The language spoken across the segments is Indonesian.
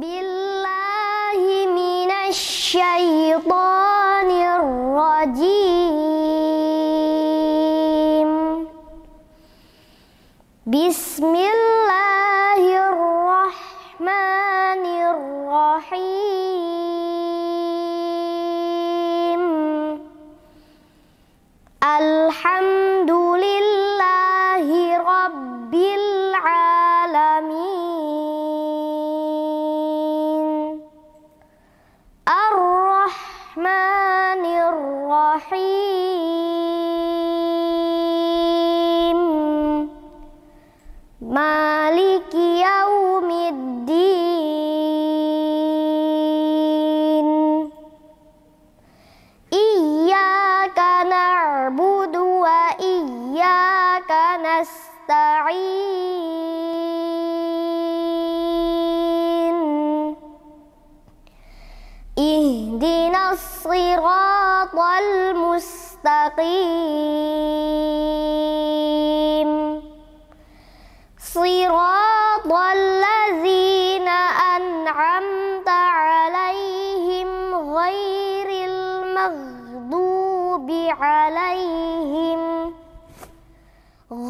بالله من الشيطان الرجيم بسم الله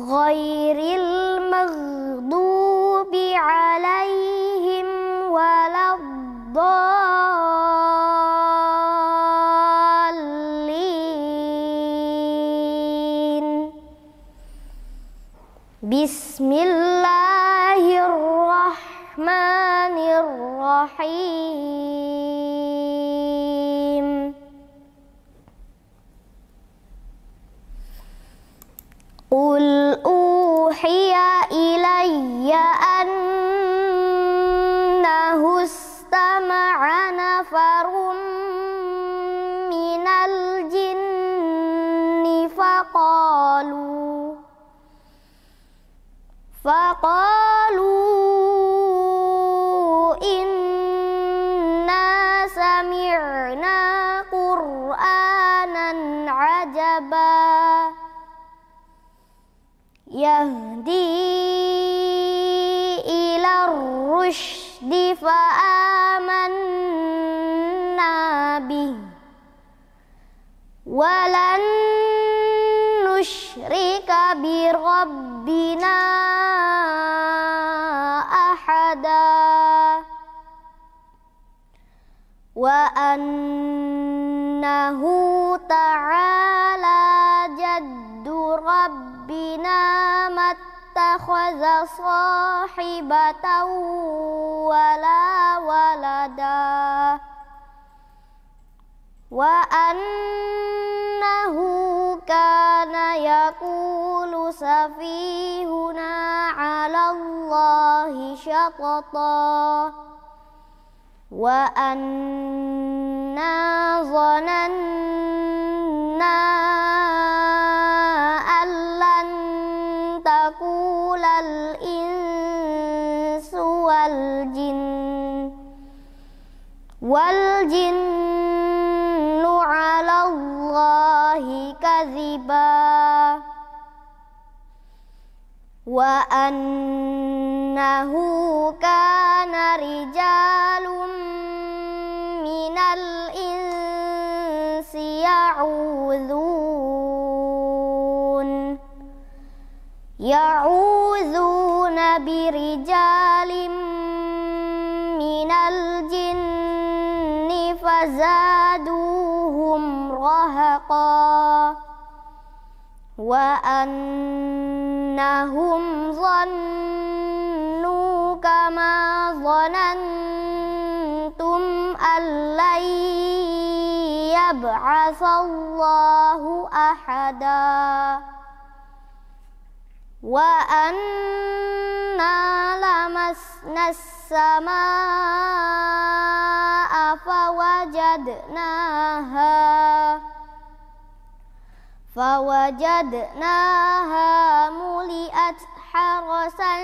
غير المغضوب عليهم ولا الضالين بسم الله الرحمن الرحيم فقالوا إنا سمعنا قرآنا عجبا يهدي إلى الرشد فآمنا به ولن نشرك بربنا وأنه تعالى جد ربنا ما اتخذ صاحبة ولا ولدا وأنه كان يقول سفيهنا على الله شططا وأنا ظننا أن لن تقول الإنس والجن والجن على الله كذبا وأنه كان رجال يعوذون برجال من الجن فزادوهم رهقا وأنهم ظنوا كما ظننتم أن لن يبعث الله أحداً وأنا لمسنا السماء فوجدناها فوجدناها ملئت حرسا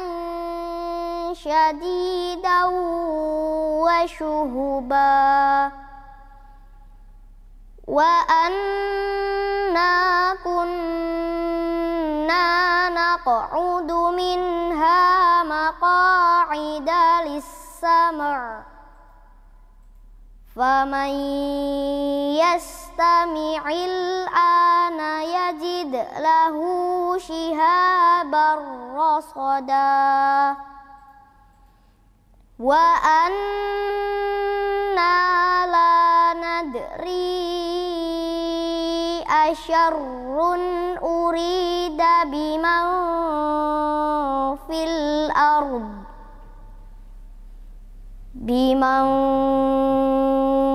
شديدا وشهبا وأنا كنا كنا نقعد منها مقاعد للسمع فمن يستمع الآن يجد له شهابا رصدا وأنا لا ندري شر أريد بمن في الأرض بمن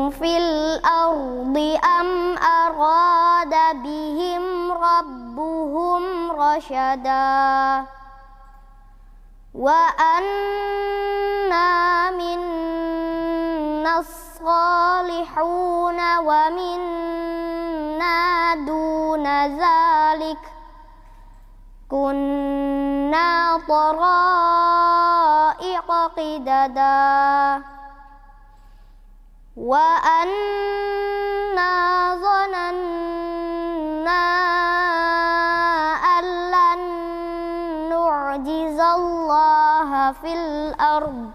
في الأرض أم أراد بهم ربهم رشدا وأنا منا الصالحون ومنا دون ذلك كنا طرائق قددا وأنا ظننا أن لن نعجز الله في الأرض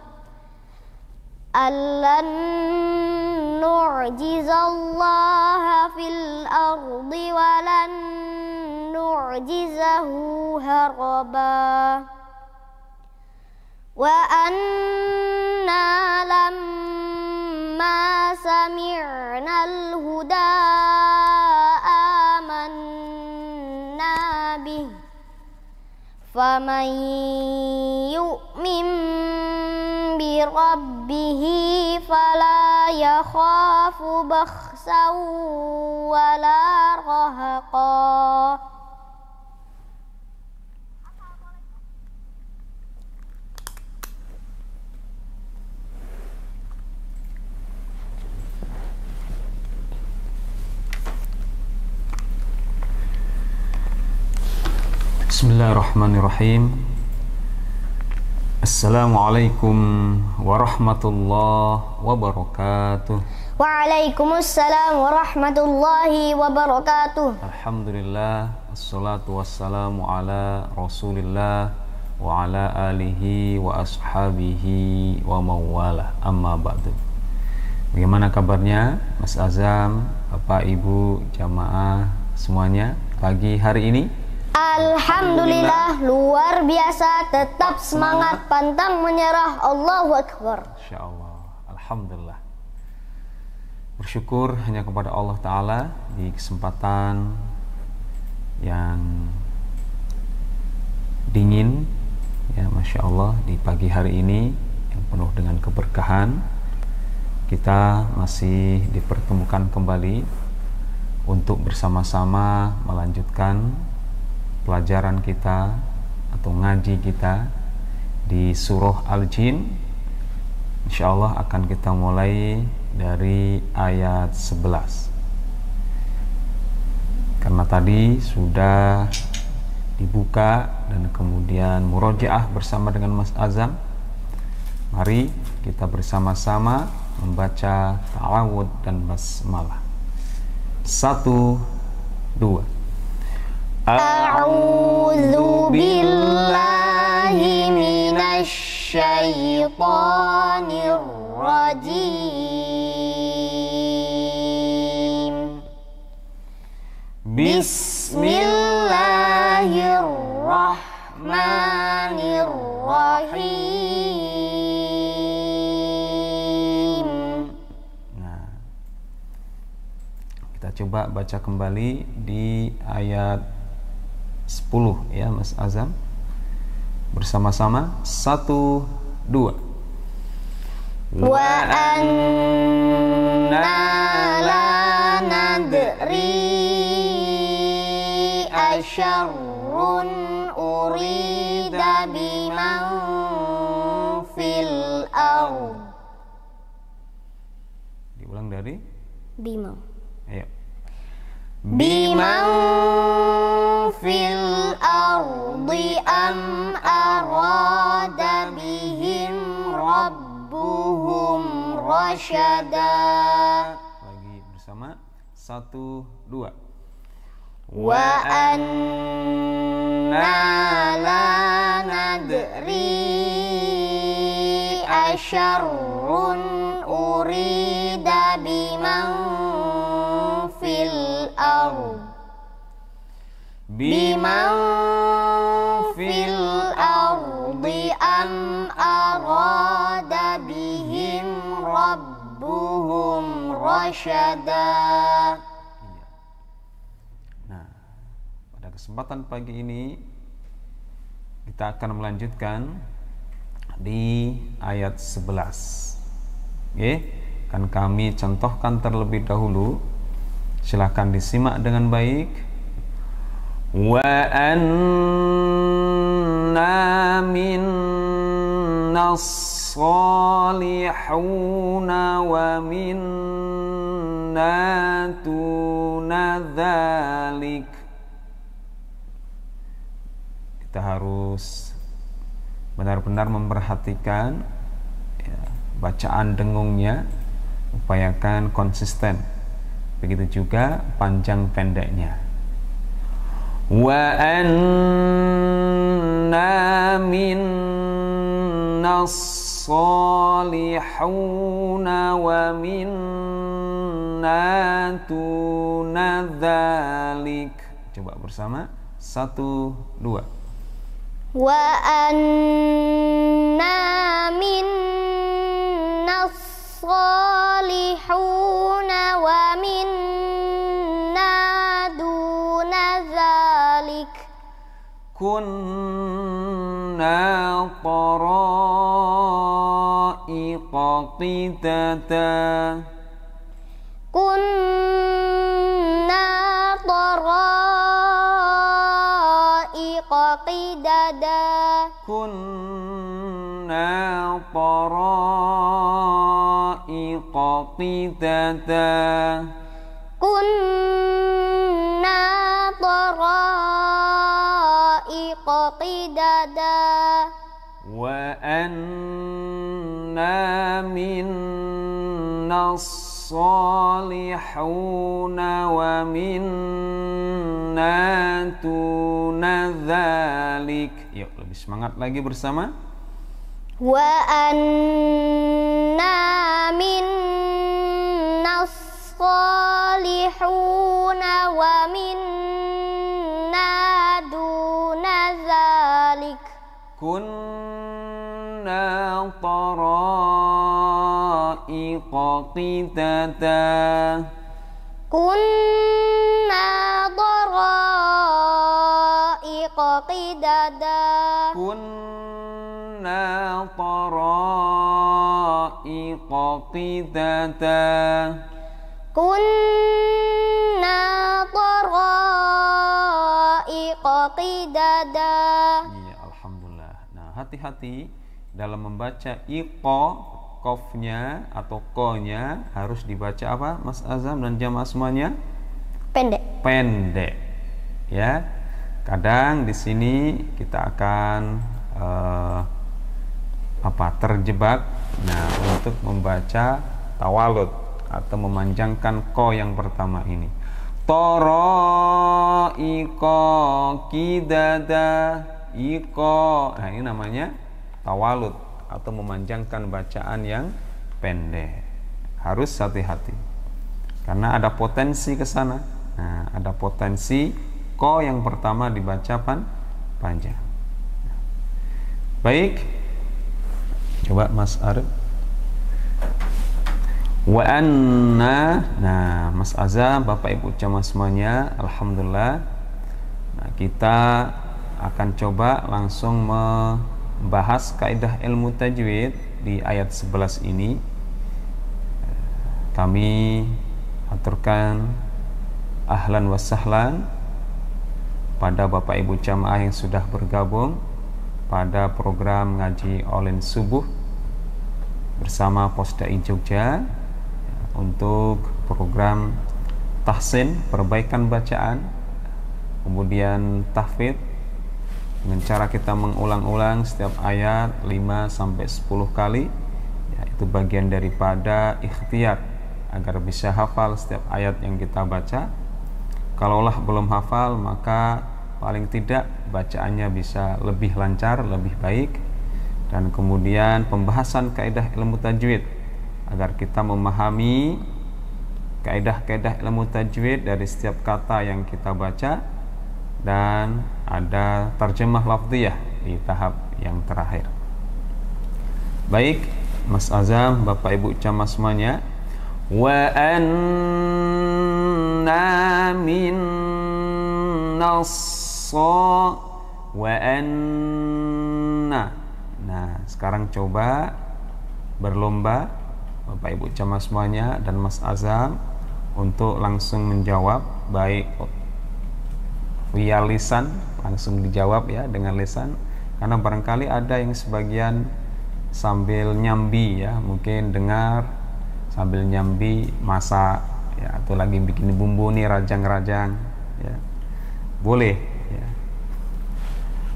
أن لن نعجز الله في الأرض ولن نعجزه هربا وأنا لما سمعنا الهدى آمنا به فمن يؤمن بربه فلا يخاف بخسا ولا رهقا بسم الله الرحمن الرحيم Assalamualaikum warahmatullahi wabarakatuh. Waalaikumsalam warahmatullahi wabarakatuh. Alhamdulillah, assalatu wassalamu ala Rasulillah wa ala alihi wa ashabihi wa mawala. Amma ba'du. Bagaimana kabarnya Mas Azam, Bapak Ibu, jamaah semuanya pagi hari ini? Alhamdulillah luar biasa tetap semangat, pantang menyerah Allahu Akbar. Insyaallah. Alhamdulillah. Bersyukur hanya kepada Allah taala di kesempatan yang dingin ya Masya Allah di pagi hari ini yang penuh dengan keberkahan kita masih dipertemukan kembali untuk bersama-sama melanjutkan pelajaran kita atau ngaji kita di surah Al-Jin Insya Allah akan kita mulai dari ayat 11 karena tadi sudah dibuka dan kemudian murojaah bersama dengan Mas Azam mari kita bersama-sama membaca ta'awud dan basmalah satu dua A'udzu billahi minasyaitonir rajim Bismillahirrahmanirrahim Nah kita coba baca kembali di ayat 10 ya Mas Azam bersama-sama satu dua wa anna la nadri asyarrun urida biman fil ar diulang dari bimau biman fil ardi am arada bihim rabbuhum rasyada lagi bersama satu dua wa anna la nadri asyarrun urida biman biman fil ardi an arada bihim rabbuhum rasyada iya. nah pada kesempatan pagi ini kita akan melanjutkan di ayat 11 Oke, okay. kan kami contohkan terlebih dahulu Silahkan disimak dengan baik. Wa anna minna wa minna tunadzalik. Kita harus benar-benar memperhatikan ya, bacaan dengungnya upayakan konsisten begitu juga panjang pendeknya wa anna minna salihuna wa minna tunadzalik coba bersama satu dua wa anna minna salihuna ومنا دون ذلك كنا طرائق قتتا كنا طرائق قددا كنا طرائق كنا طرائق قددا وأنا منا الصالحون ومنا دون ذلك lebih semangat lagi bersama وأنا منا الصالحون ومنا دون ذلك كنا طرائق قتتا كنا طرائق قددا كنا جعلنا طرائق قددا كنا طرائق قددا iya, alhamdulillah. Nah, hati-hati dalam membaca iqo kofnya atau konya harus dibaca apa Mas Azam dan jam asmanya pendek pendek ya kadang di sini kita akan uh, apa terjebak nah untuk membaca tawalut atau memanjangkan ko yang pertama ini toro iko kidada iko nah ini namanya tawalut atau memanjangkan bacaan yang pendek harus hati-hati karena ada potensi ke sana nah, ada potensi ko yang pertama dibaca pan panjang baik Coba Mas Arif. Wa anna. Nah, Mas Azam, Bapak Ibu jamaah semuanya, alhamdulillah. Nah, kita akan coba langsung membahas kaidah ilmu tajwid di ayat 11 ini. Kami aturkan ahlan wa sahlan pada Bapak Ibu jamaah yang sudah bergabung pada program ngaji online subuh bersama Posdai Jogja untuk program tahsin perbaikan bacaan kemudian tahfidz dengan cara kita mengulang-ulang setiap ayat 5 sampai 10 kali ya, itu bagian daripada ikhtiar agar bisa hafal setiap ayat yang kita baca kalaulah belum hafal maka paling tidak bacaannya bisa lebih lancar lebih baik dan kemudian pembahasan kaidah ilmu tajwid agar kita memahami kaidah-kaidah ilmu tajwid dari setiap kata yang kita baca dan ada terjemah lafziyah di tahap yang terakhir. Baik, Mas Azam, Bapak Ibu Cama semuanya. Wa anna minnas wa anna Nah, sekarang coba berlomba Bapak Ibu Cama semuanya dan Mas Azam untuk langsung menjawab baik via lisan langsung dijawab ya dengan lisan karena barangkali ada yang sebagian sambil nyambi ya mungkin dengar sambil nyambi masak ya atau lagi bikin bumbu nih rajang-rajang ya boleh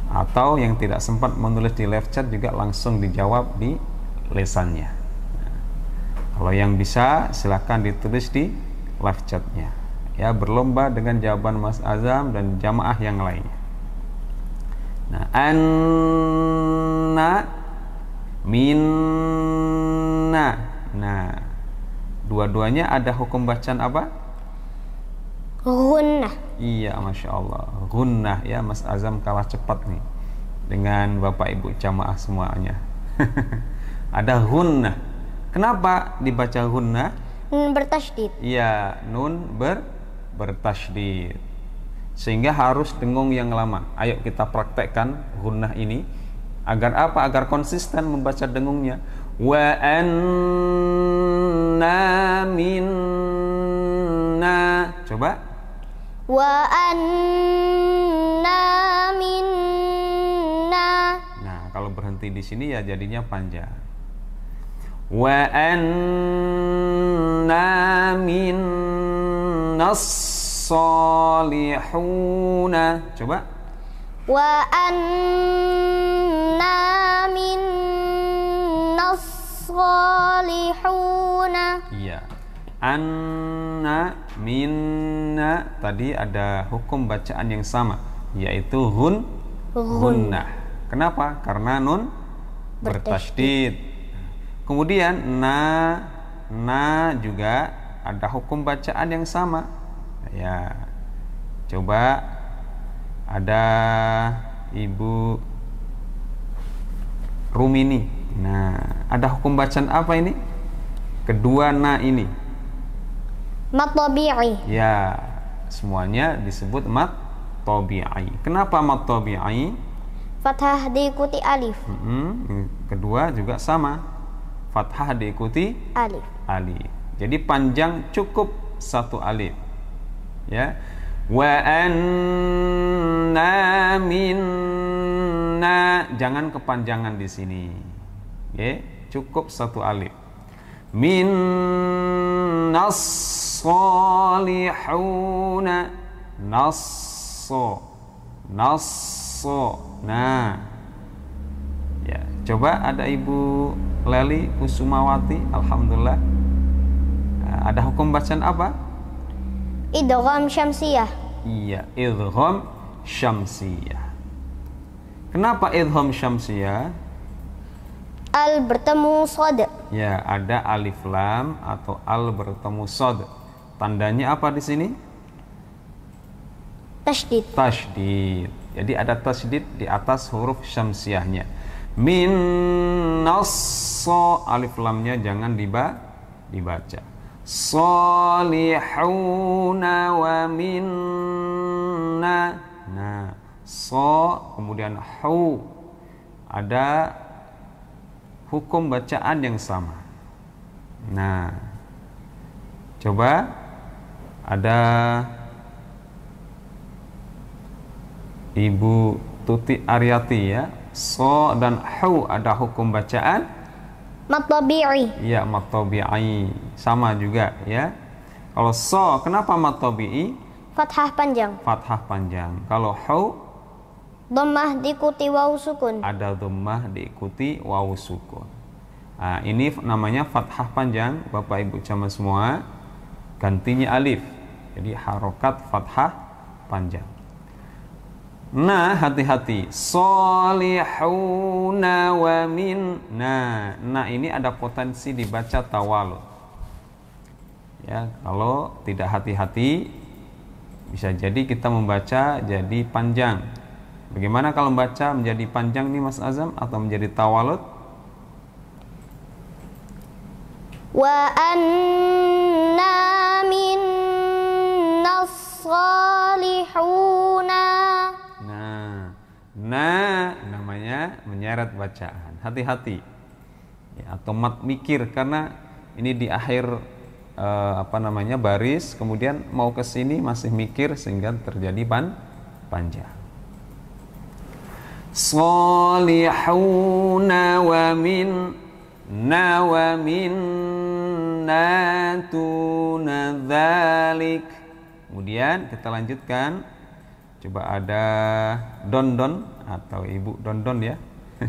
atau yang tidak sempat menulis di live chat juga langsung dijawab di lesannya kalau yang bisa silahkan ditulis di live chatnya ya berlomba dengan jawaban Mas Azam dan jamaah yang lainnya nah anna minna nah dua-duanya ada hukum bacaan apa Gunnah. Iya, masya Allah. Gunnah ya, Mas Azam kalah cepat nih dengan bapak ibu jamaah semuanya. Ada gunnah. Kenapa dibaca gunnah? Nun bertasydid. Iya, nun ber bertasydid. Sehingga harus dengung yang lama. Ayo kita praktekkan gunnah ini agar apa? Agar konsisten membaca dengungnya. Wa anna minna. Coba anna minna. Nah, kalau berhenti di sini ya jadinya panjang. Wa anna minnas salihuna. Coba. Wa anna minnas salihuna. Iya. Anna minna tadi ada hukum bacaan yang sama yaitu hun hunnah. Kenapa? Karena nun bertasydid. Kemudian na na juga ada hukum bacaan yang sama. Ya. Coba ada Ibu Rumini. Nah, ada hukum bacaan apa ini? Kedua na ini Mat tabi'i. Ya, semuanya disebut mat tabi'i. Kenapa mat tabi'i? Fathah diikuti alif. Mm -hmm. Kedua juga sama. Fathah diikuti alif. Alif. Jadi panjang cukup satu alif. Ya. Wa anna minna. Jangan kepanjangan di sini. Ya, cukup satu alif. Min nas salihuna نص نص nah ya coba ada ibu Leli Kusumawati alhamdulillah eh, ada hukum bacaan apa idgham syamsiyah iya idgham syamsiyah kenapa idgham syamsiyah al bertemu sod ya ada alif lam atau al bertemu sod Tandanya apa di sini? Tasdid. Tasdid. Jadi ada tasdid di atas huruf syamsiahnya. Min nasso alif lamnya jangan diba, dibaca. Salihuna wa minna. Nah, so kemudian hu ada hukum bacaan yang sama. Nah, coba ada Ibu Tuti Aryati ya. So dan hu ada hukum bacaan matobi'i. Ya, matobi'i. Sama juga ya. Kalau so kenapa matobi'i? Fathah panjang. Fathah panjang. Kalau hu, Dhammah diikuti waw sukun. Ada dhammah diikuti waw sukun. Nah, ini namanya fathah panjang, Bapak Ibu jamaah semua. Gantinya alif. Jadi harokat fathah panjang. Nah, hati-hati. Solihuna wa min. Nah, nah ini ada potensi dibaca tawal Ya, kalau tidak hati-hati bisa jadi kita membaca jadi panjang. Bagaimana kalau membaca menjadi panjang nih Mas Azam atau menjadi tawalut? Wa anna salihuna. Nah, nah namanya menyeret bacaan. Hati-hati. Ya, atau mat mikir karena ini di akhir eh, apa namanya baris, kemudian mau ke sini masih mikir sehingga terjadi pan panjang. Salihuna wa min na wa Kemudian kita lanjutkan. Coba ada don don atau ibu don don ya.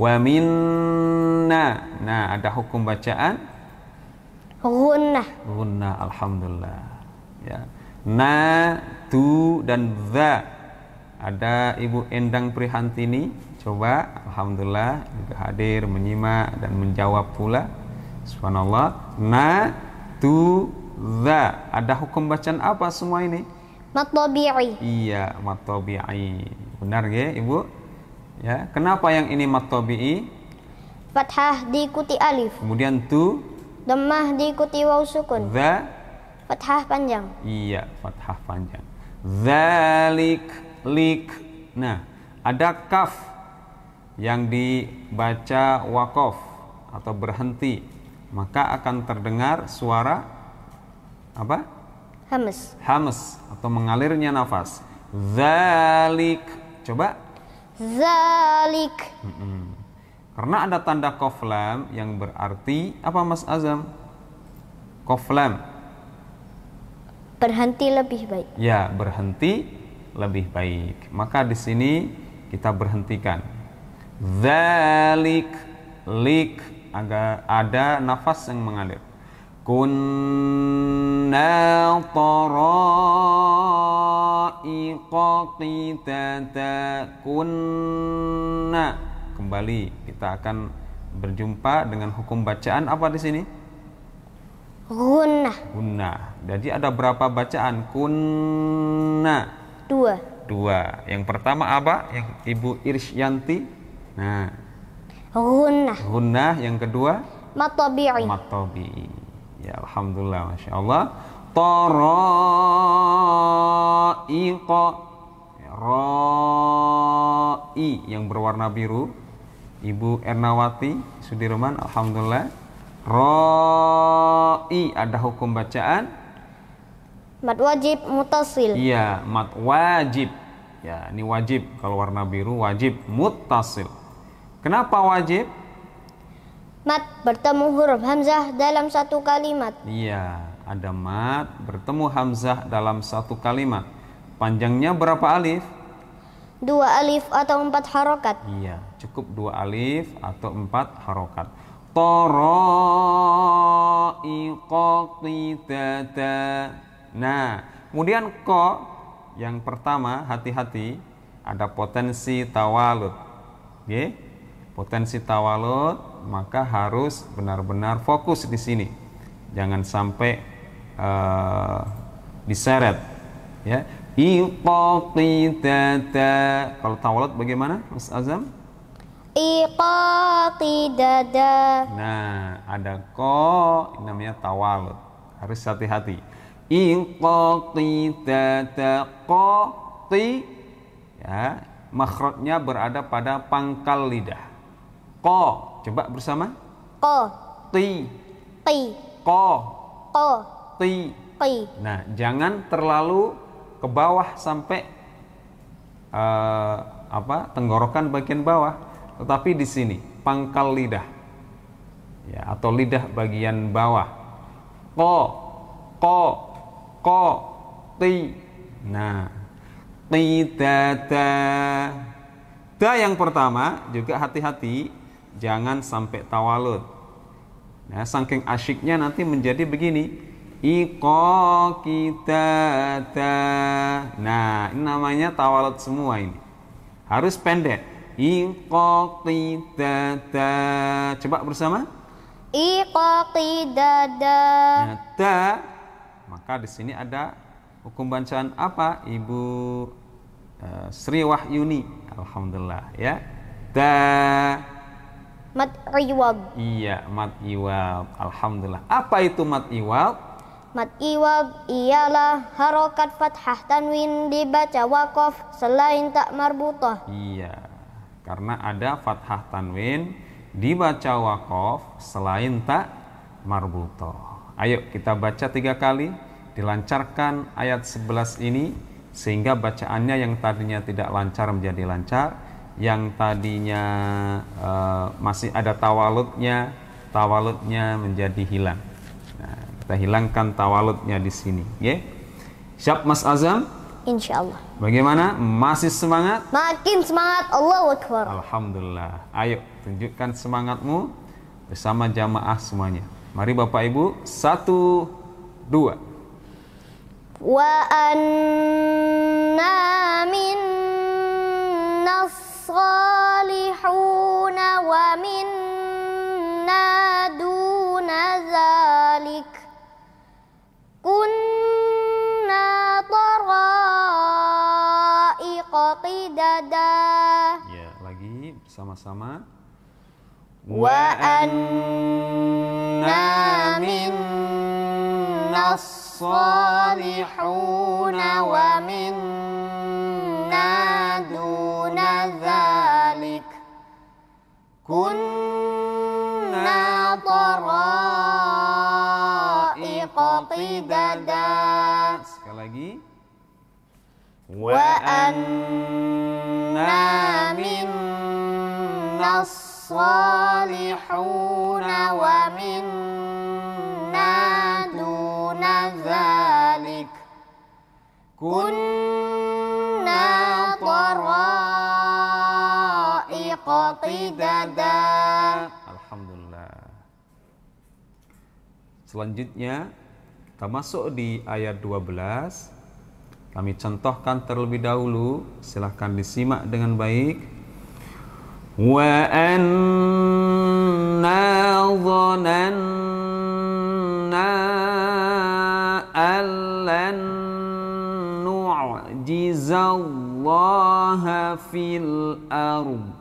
Waminna. Nah, ada hukum bacaan. Gunnah. Gunnah, alhamdulillah. Ya. Na, tu dan za. Ada Ibu Endang Prihantini. Coba, alhamdulillah juga hadir menyimak dan menjawab pula. Subhanallah. Na, tu, the ada hukum bacaan apa semua ini matobi'i iya matobi'i benar ya ibu ya kenapa yang ini matobi'i fathah diikuti alif kemudian tu Demah diikuti waw sukun the fathah panjang iya fathah panjang zalik lik nah ada kaf yang dibaca wakof atau berhenti maka akan terdengar suara apa? Hamas. Hamas atau mengalirnya nafas. Zalik. Coba. Zalik. Mm -mm. Karena ada tanda koflam yang berarti apa Mas Azam? Koflam. Berhenti lebih baik. Ya, berhenti lebih baik. Maka di sini kita berhentikan. Zalik lik Agar ada nafas yang mengalir. كنا طرائق قتاتا كنا kembali kita akan berjumpa dengan hukum bacaan apa di sini Gunna. Gunna. Jadi ada berapa bacaan? Kunna. Dua. Dua. Yang pertama apa? Yang Ibu Irsyanti. Nah. Gunna. Gunna. Yang kedua? matobi matobi Ya Alhamdulillah Masya Allah Toroiqa ya, Roi yang berwarna biru Ibu Ernawati Sudirman Alhamdulillah Roi ada hukum bacaan Mat wajib mutasil Iya mat wajib Ya ini wajib kalau warna biru wajib mutasil Kenapa wajib? mat bertemu huruf hamzah dalam satu kalimat. Iya, ada mat bertemu hamzah dalam satu kalimat. Panjangnya berapa alif? Dua alif atau empat harokat. Iya, cukup dua alif atau empat harokat. Toro Toroiqoqidada. Nah, kemudian ko yang pertama hati-hati ada potensi tawalut, Oke? Okay? potensi tawalud maka harus benar-benar fokus di sini jangan sampai uh, diseret ya iqatidata kalau tawalud bagaimana Mas Azam iqatidada nah ada ko namanya tawalud harus hati-hati iqaqidata qati ya makhrajnya berada pada pangkal lidah Ko. Coba bersama. Ko. Ti. Ti. Ko. Ko. Ti. Ti. Nah, jangan terlalu ke bawah sampai uh, apa tenggorokan bagian bawah, tetapi di sini pangkal lidah. Ya, atau lidah bagian bawah. Ko. Ko. Ko. Ti. Nah, ti da da. Da yang pertama juga hati-hati Jangan sampai tawalud. Nah, saking asyiknya nanti menjadi begini. Iko kita ta. Nah, ini namanya tawalud semua ini. Harus pendek. Iko kita ta. Coba bersama. Iko kita ta. Nah, ta. Maka di sini ada hukum bacaan apa? Ibu eh, Sri Wahyuni. Alhamdulillah ya. Ta. Mat iwab. Iya, mat iwab. Alhamdulillah. Apa itu mat iwab? Mat iwab ialah harokat fathah tanwin dibaca wakof selain tak marbutoh. Iya, karena ada fathah tanwin dibaca wakof selain tak marbutoh. Ayo kita baca tiga kali, dilancarkan ayat sebelas ini sehingga bacaannya yang tadinya tidak lancar menjadi lancar yang tadinya uh, masih ada tawalutnya, tawalutnya menjadi hilang. Nah, kita hilangkan tawalutnya di sini, ya. Okay? Siap Mas Azam? Insya Allah. Bagaimana? Masih semangat? Makin semangat. Allah Akbar. Alhamdulillah. Ayo, tunjukkan semangatmu bersama jamaah semuanya. Mari Bapak Ibu, satu, dua. Wa anna minna الصالحون ومنا دون ذلك كنا طرائق قددا sama lagi bersama-sama وأنا منا الصالحون ومنا كنا طرائق قددا وأنا منا الصالحون ومنا دون ذلك كنا طرائق qatidada. Alhamdulillah. Selanjutnya kita masuk di ayat 12 kami contohkan terlebih dahulu silahkan disimak dengan baik wa anna dhananna allan nu'jizallaha fil ardh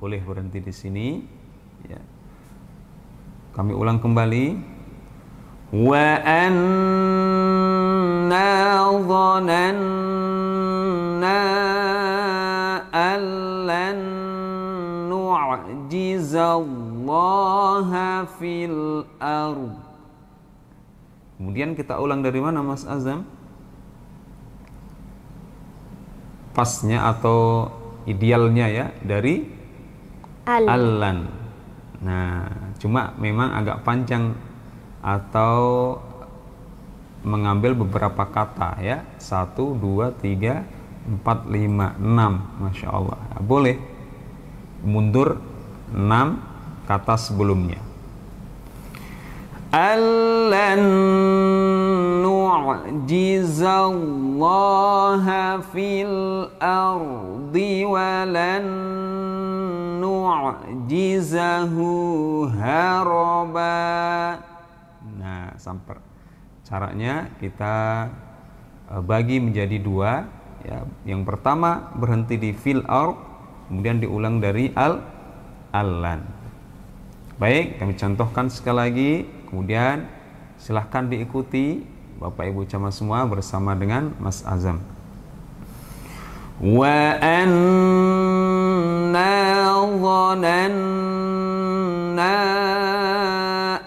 boleh berhenti di sini ya. kami ulang kembali wa anna dhananna allan nu'jizallaha fil ard kemudian kita ulang dari mana Mas Azam pasnya atau idealnya ya dari Al. Nah, cuma memang agak panjang atau mengambil beberapa kata ya. Satu, dua, tiga, empat, lima, enam. Masya Allah. Nah, boleh mundur enam kata sebelumnya. Alan na'jizallaha fil ardi walan nu'jizahu haraba nah samper caranya kita e, bagi menjadi dua ya yang pertama berhenti di fil ard kemudian diulang dari al alan baik kami contohkan sekali lagi kemudian silahkan diikuti Bapak Ibu Camat semua bersama dengan Mas Azam. Wa anna dhananna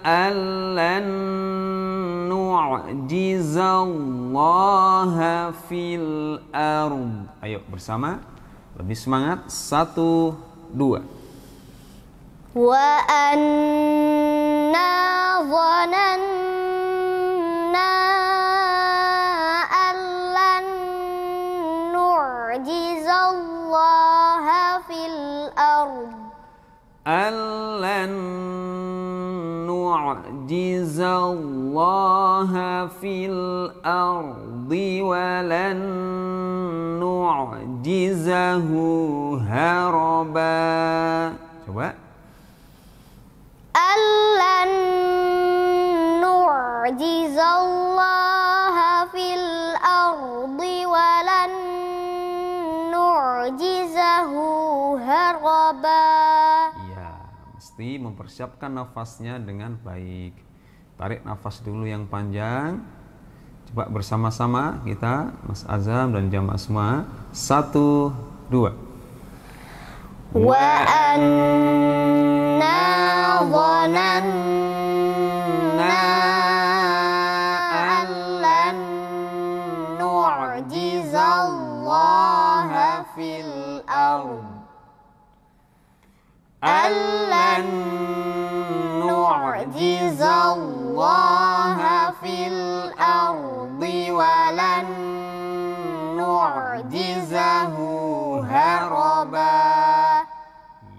allan nu'jizallaha fil ard. Ayo bersama lebih semangat satu dua. Wa anna dhananna ألن نعجز الله في الأرض ولن نعجزه هربا coba ألن نعجز الله في الأرض ولن نعجزه هربا mempersiapkan nafasnya dengan baik. Tarik nafas dulu yang panjang. Coba bersama-sama kita, Mas Azam dan jamaah semua. Satu, dua. Wa anna ألن نعجز الله في الأرض ولن نعجزه هربا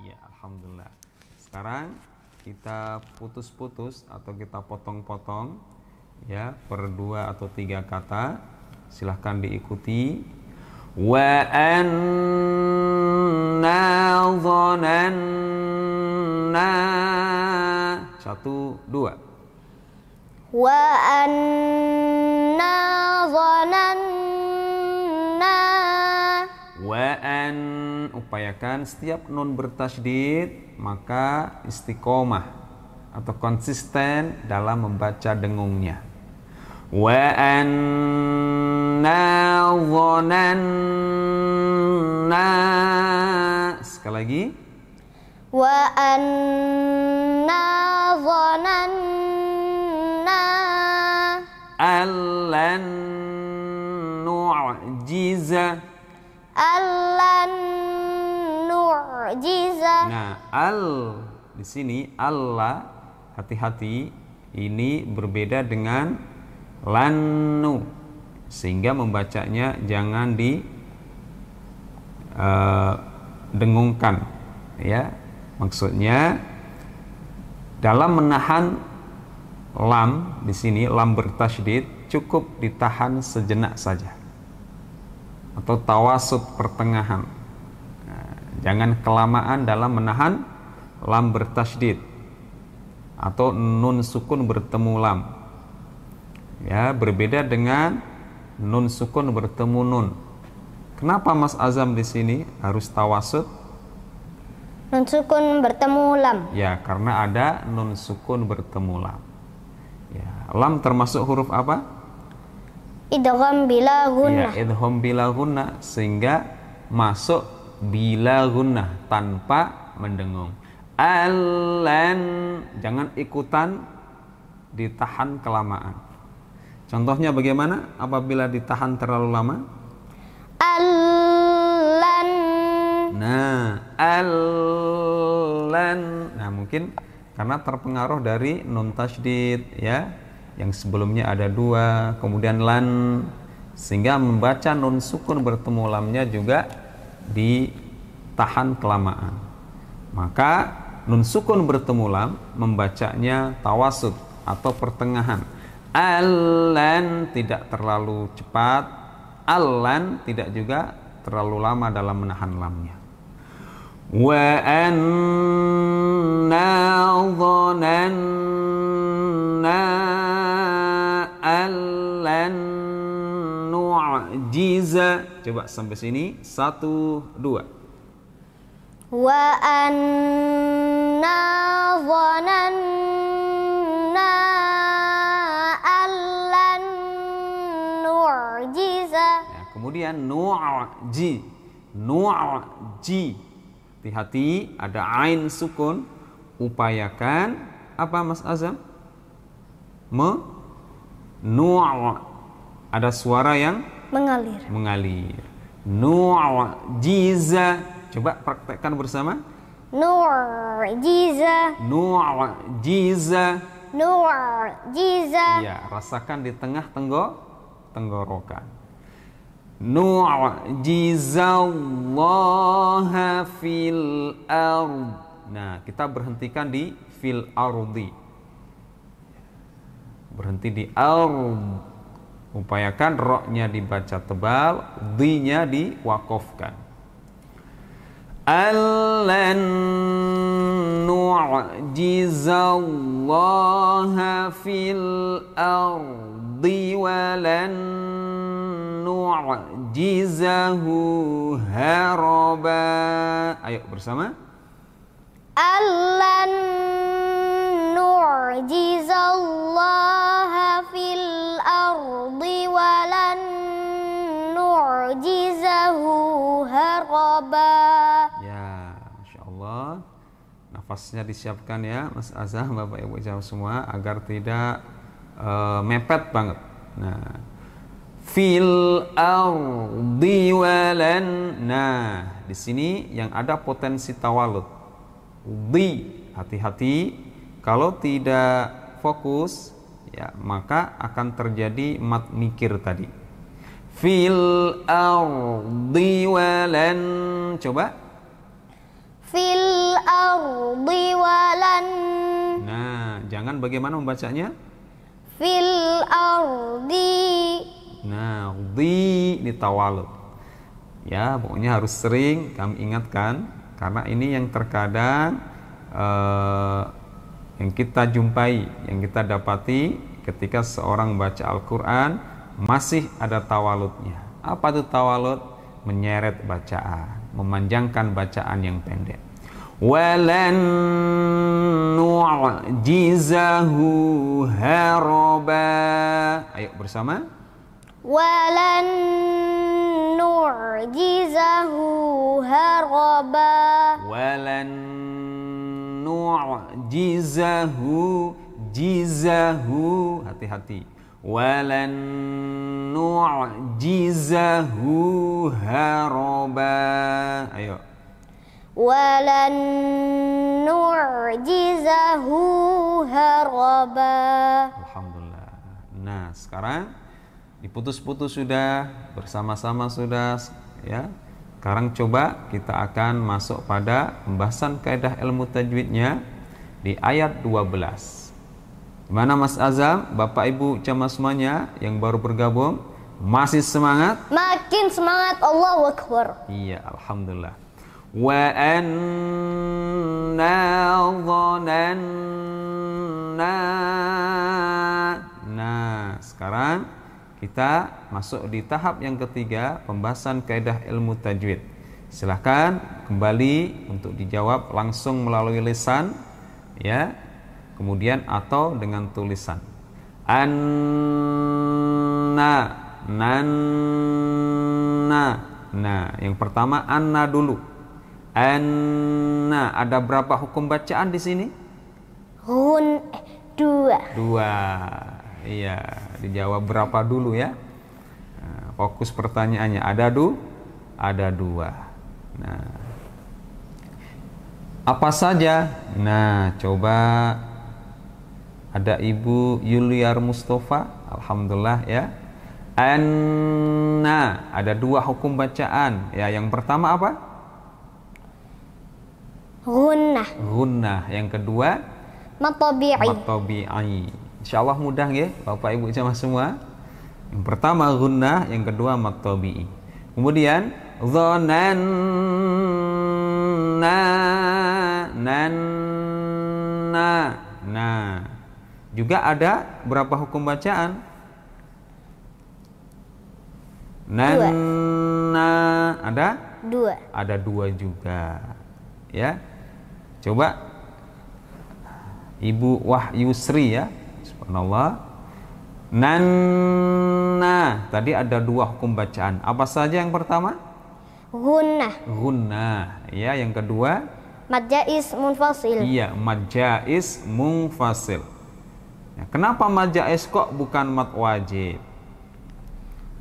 Ya, Alhamdulillah. Sekarang kita putus-putus atau kita potong-potong ya per dua atau tiga kata silahkan diikuti وَأَنَّا ظَنَنَّا Satu, dua وَأَنَّا ظَنَنَّا Upayakan setiap nun bertasydid maka istiqomah atau konsisten dalam membaca dengungnya. وَأَنَّا ظَنَنَّا Sekali lagi. وَأَنَّا ظَنَنَّا نُعْجِزَ نُعْجِزَ Nah, al di sini Allah hati-hati ini berbeda dengan lanu sehingga membacanya jangan di uh, dengungkan ya maksudnya dalam menahan lam di sini lam bertasydid cukup ditahan sejenak saja atau tawasud pertengahan nah, jangan kelamaan dalam menahan lam bertasydid atau nun sukun bertemu lam ya berbeda dengan nun sukun bertemu nun kenapa Mas Azam di sini harus tawasud nun sukun bertemu lam ya karena ada nun sukun bertemu lam ya lam termasuk huruf apa idgham bila guna. ya idgham bila gunnah sehingga masuk bila guna tanpa mendengung alen jangan ikutan ditahan kelamaan Contohnya bagaimana apabila ditahan terlalu lama? Alan. Nah, alan. Nah, mungkin karena terpengaruh dari nun tasdid ya, yang sebelumnya ada dua, kemudian lan sehingga membaca nun sukun bertemu lamnya juga ditahan kelamaan. Maka nun sukun bertemu lam membacanya tawasud atau pertengahan Alan tidak terlalu cepat, alan tidak juga terlalu lama dalam menahan lamnya. Wa anna dhananna alan nu'jiza. Coba sampai sini. Satu, dua. Wa anna dhananna Kemudian nu'ji. Nu'ji. Hati-hati ada ain sukun. Upayakan apa Mas Azam? Me nu'a. Ada suara yang mengalir. Mengalir. Nu'jiza. Coba praktekkan bersama. Nu'jiza. Nu'jiza. Nu'jiza. Iya, rasakan di tengah tenggorokan nu'jizallaha fil ard. Nah, kita berhentikan di fil ardi. Berhenti di ard. Upayakan roknya dibaca tebal, dinya diwakofkan. ألن نعجز الله في الأرض ولن نعجزه هربا Ayo bersama ألن نعجز الله في الأرض ولن نعجزه هربا Allah nafasnya disiapkan ya Mas Azah Bapak Ibu jawab semua agar tidak uh, mepet banget nah fil ardi walan nah di sini yang ada potensi tawalut. di hati-hati kalau tidak fokus ya maka akan terjadi mat mikir tadi fil ardi walan coba fil ardi walan Nah, jangan bagaimana membacanya? Fil ardi Nah, di ini tawal. Ya, pokoknya harus sering kami ingatkan karena ini yang terkadang eh, yang kita jumpai, yang kita dapati ketika seorang baca Al-Qur'an masih ada tawalutnya. Apa itu tawalut? Menyeret bacaan memanjangkan bacaan yang pendek walan nu'jizahu haraba ayo bersama walan nu'jizahu haraba walan nu'jizahu jizahu hati-hati ولن نعجزه هربا أيوة ولن نعجزه هربا Alhamdulillah Nah sekarang diputus-putus sudah bersama-sama sudah ya sekarang coba kita akan masuk pada pembahasan kaidah ilmu tajwidnya di ayat 12 Mana Mas Azam, Bapak Ibu camat semuanya yang baru bergabung? Masih semangat? Makin semangat Allah Akbar. Iya, Alhamdulillah. Wa anna dhananna. Nah, sekarang kita masuk di tahap yang ketiga, pembahasan kaidah ilmu tajwid. Silahkan kembali untuk dijawab langsung melalui lisan ya kemudian atau dengan tulisan anna nanna nah yang pertama anna dulu anna ada berapa hukum bacaan di sini hun dua dua iya dijawab berapa dulu ya nah, fokus pertanyaannya ada du ada dua nah apa saja nah coba ada Ibu Yuliar Mustafa Alhamdulillah ya Anna ada dua hukum bacaan ya yang pertama apa Gunnah Gunnah yang kedua Matobi'i Matobi'i Insya Allah mudah ya Bapak Ibu sama semua yang pertama gunnah yang kedua matobi'i kemudian Zonanna Nanna Nah juga ada berapa hukum bacaan? Nana ada? Dua. Ada dua juga. Ya. Coba Ibu Wahyu Sri ya. Subhanallah. Nana nah, Tadi ada dua hukum bacaan. Apa saja yang pertama? Guna. Guna, Ya, yang kedua? Majais munfasil. Iya, majais munfasil. Ya, kenapa mad jaiz kok bukan mat wajib?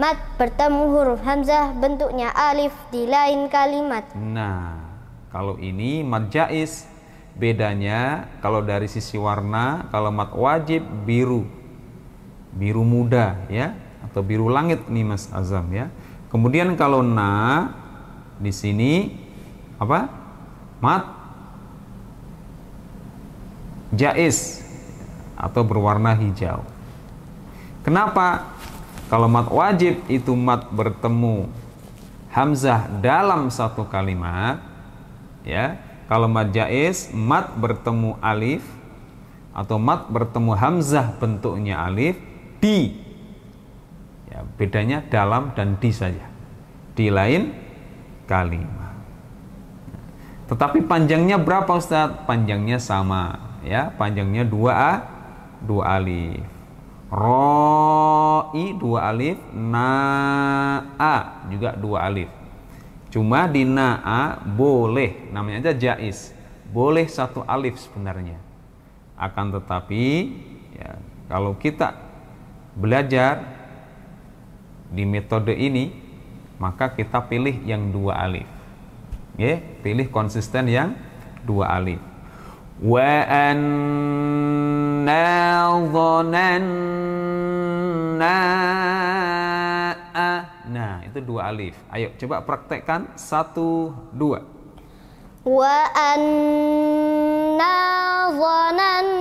Mat bertemu huruf hamzah bentuknya alif di lain kalimat. Nah, kalau ini mad jaiz bedanya kalau dari sisi warna kalau mat wajib biru. Biru muda ya atau biru langit nih Mas Azam ya. Kemudian kalau na di sini apa? Mat jaiz atau berwarna hijau. Kenapa? Kalau mat wajib itu mat bertemu hamzah dalam satu kalimat, ya. Kalau mat jaiz mat bertemu alif atau mat bertemu hamzah bentuknya alif di. Ya, bedanya dalam dan di saja. Di lain kalimat. Tetapi panjangnya berapa Ustaz? Panjangnya sama, ya. Panjangnya 2A dua alif roi dua alif naa juga dua alif cuma di naa boleh namanya aja jais boleh satu alif sebenarnya akan tetapi ya, kalau kita belajar di metode ini maka kita pilih yang dua alif ya pilih konsisten yang dua alif وأنا ظننا Nah, itu dua alif. Ayo, coba praktekkan. Satu, dua. Wa anna zananna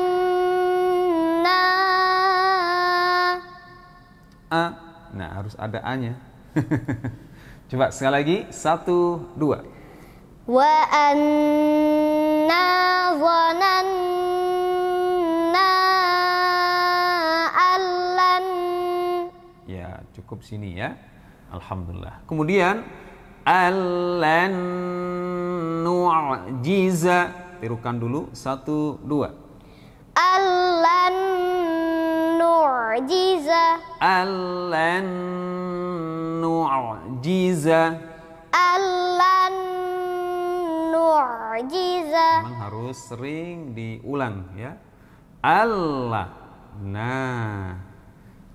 A. Nah, harus ada A-nya. coba sekali lagi. Satu, dua ya cukup sini ya alhamdulillah kemudian al allan nu'jiza tirukan dulu satu dua Al-lan-nu'ar al lan nu'jiza allan nu'jiza allan nu'jiza. Memang harus sering diulang ya. Allah. Nah,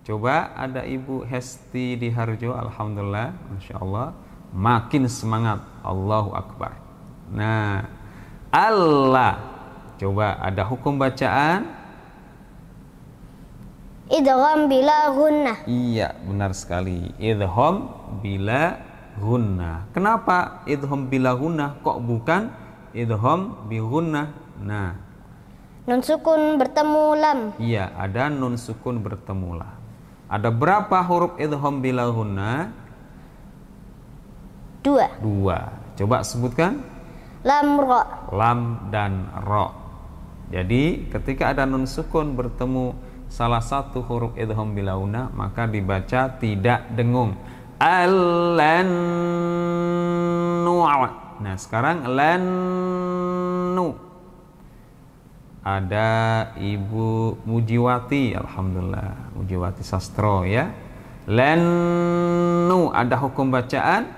coba ada Ibu Hesti di Harjo, Alhamdulillah, Masya Allah, makin semangat, Allahu Akbar. Nah, Allah. Coba ada hukum bacaan. Idham bila gunnah. Iya, benar sekali. Idham bila hunna. Kenapa idhom bila hunna kok bukan idhom bi hunna? Nah. Nun sukun bertemu lam. Iya, ada nun sukun bertemu lam. Ada berapa huruf idhom bila hunna? Dua. Dua. Coba sebutkan. Lam ro. Lam dan ro. Jadi ketika ada nun sukun bertemu salah satu huruf idhom bila hunna maka dibaca tidak dengung Al-lannu. Nah, sekarang lannu. Ada Ibu Mujiwati, alhamdulillah. Mujiwati Sastro ya. Lannu ada hukum bacaan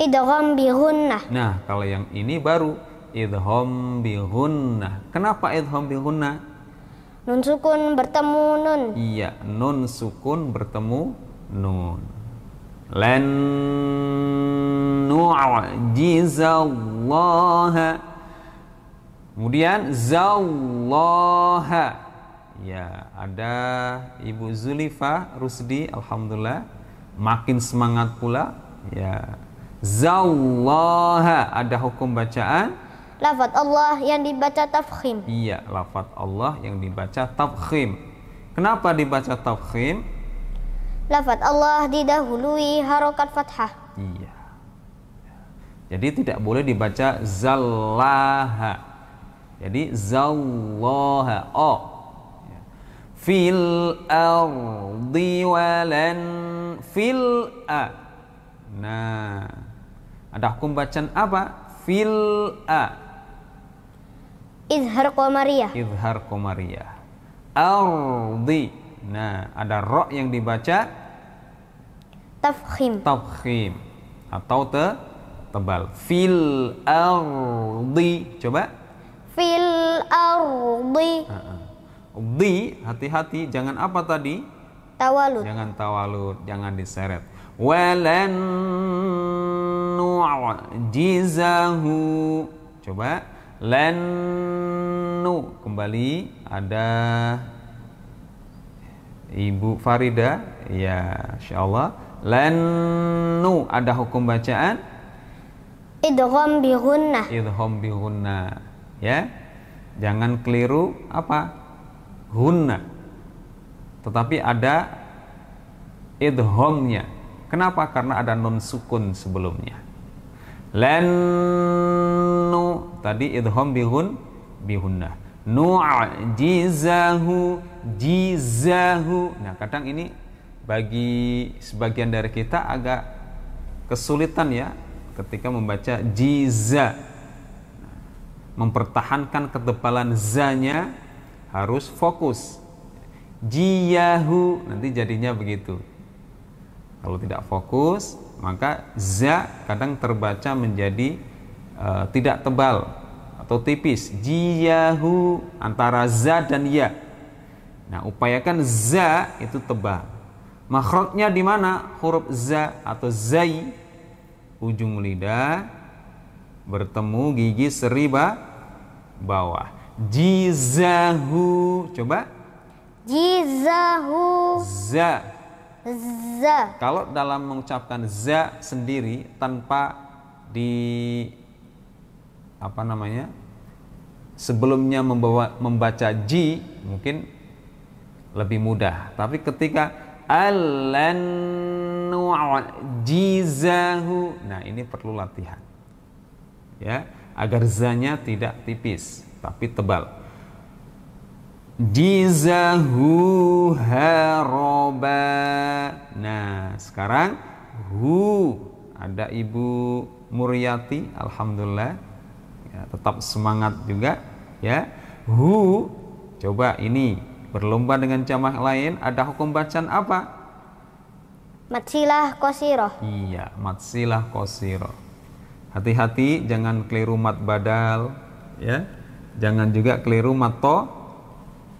idgham bihunnah. Nah, kalau yang ini baru idhom bihunnah. Kenapa idhom bihunnah? Nun sukun bertemu nun. Iya, nun sukun bertemu nun lan nu'jizallaha kemudian zallaha ya ada Ibu Zulifa Rusdi alhamdulillah makin semangat pula ya zallaha ada hukum bacaan lafat Allah yang dibaca tafkhim iya lafat Allah yang dibaca tafkhim kenapa dibaca tafkhim lafat Allah didahului harokat fathah iya jadi tidak boleh dibaca zallaha jadi zallaha o ya. fil ardi walan fil a nah ada hukum bacaan apa fil a izhar komariah izhar komariah ardi Nah, ada ro yang dibaca tafkhim. Tafkhim atau te tebal. Fil ardi. Coba. Fil ardi. Di, hati-hati jangan apa tadi? Tawalud. Jangan tawalud, jangan diseret. Walan nu'jizahu. Coba lenu kembali ada Ibu Farida, ya insyaallah. Lennu ada hukum bacaan idgham bi gunnah. Idgham bi gunnah, ya. Jangan keliru apa? Gunnah. Tetapi ada idghamnya. Kenapa? Karena ada non sukun sebelumnya. Lennu tadi idgham bihun bihunna. Nu'jizahu jizahu. Nah, kadang ini bagi sebagian dari kita agak kesulitan ya ketika membaca jiza. Mempertahankan ketebalan zanya harus fokus. Jiyahu nanti jadinya begitu. Kalau tidak fokus, maka za kadang terbaca menjadi uh, tidak tebal atau tipis. Jiyahu antara za dan ya Nah, upayakan za itu tebal. Makhrajnya di mana? Huruf za atau zai ujung lidah bertemu gigi seriba bawah. Jizahu coba Jizahu za za Kalau dalam mengucapkan za sendiri tanpa di apa namanya? Sebelumnya membawa membaca ji mungkin lebih mudah. Tapi ketika alan nah ini perlu latihan, ya agar zanya tidak tipis tapi tebal. Jizahu haroba. Nah sekarang hu ada ibu Muriati, alhamdulillah ya, tetap semangat juga ya. Hu coba ini berlomba dengan jamaah lain ada hukum bacaan apa? Matsilah kosiro. Iya, matsilah kosiroh. Hati-hati jangan keliru mat badal, ya. Jangan juga keliru matto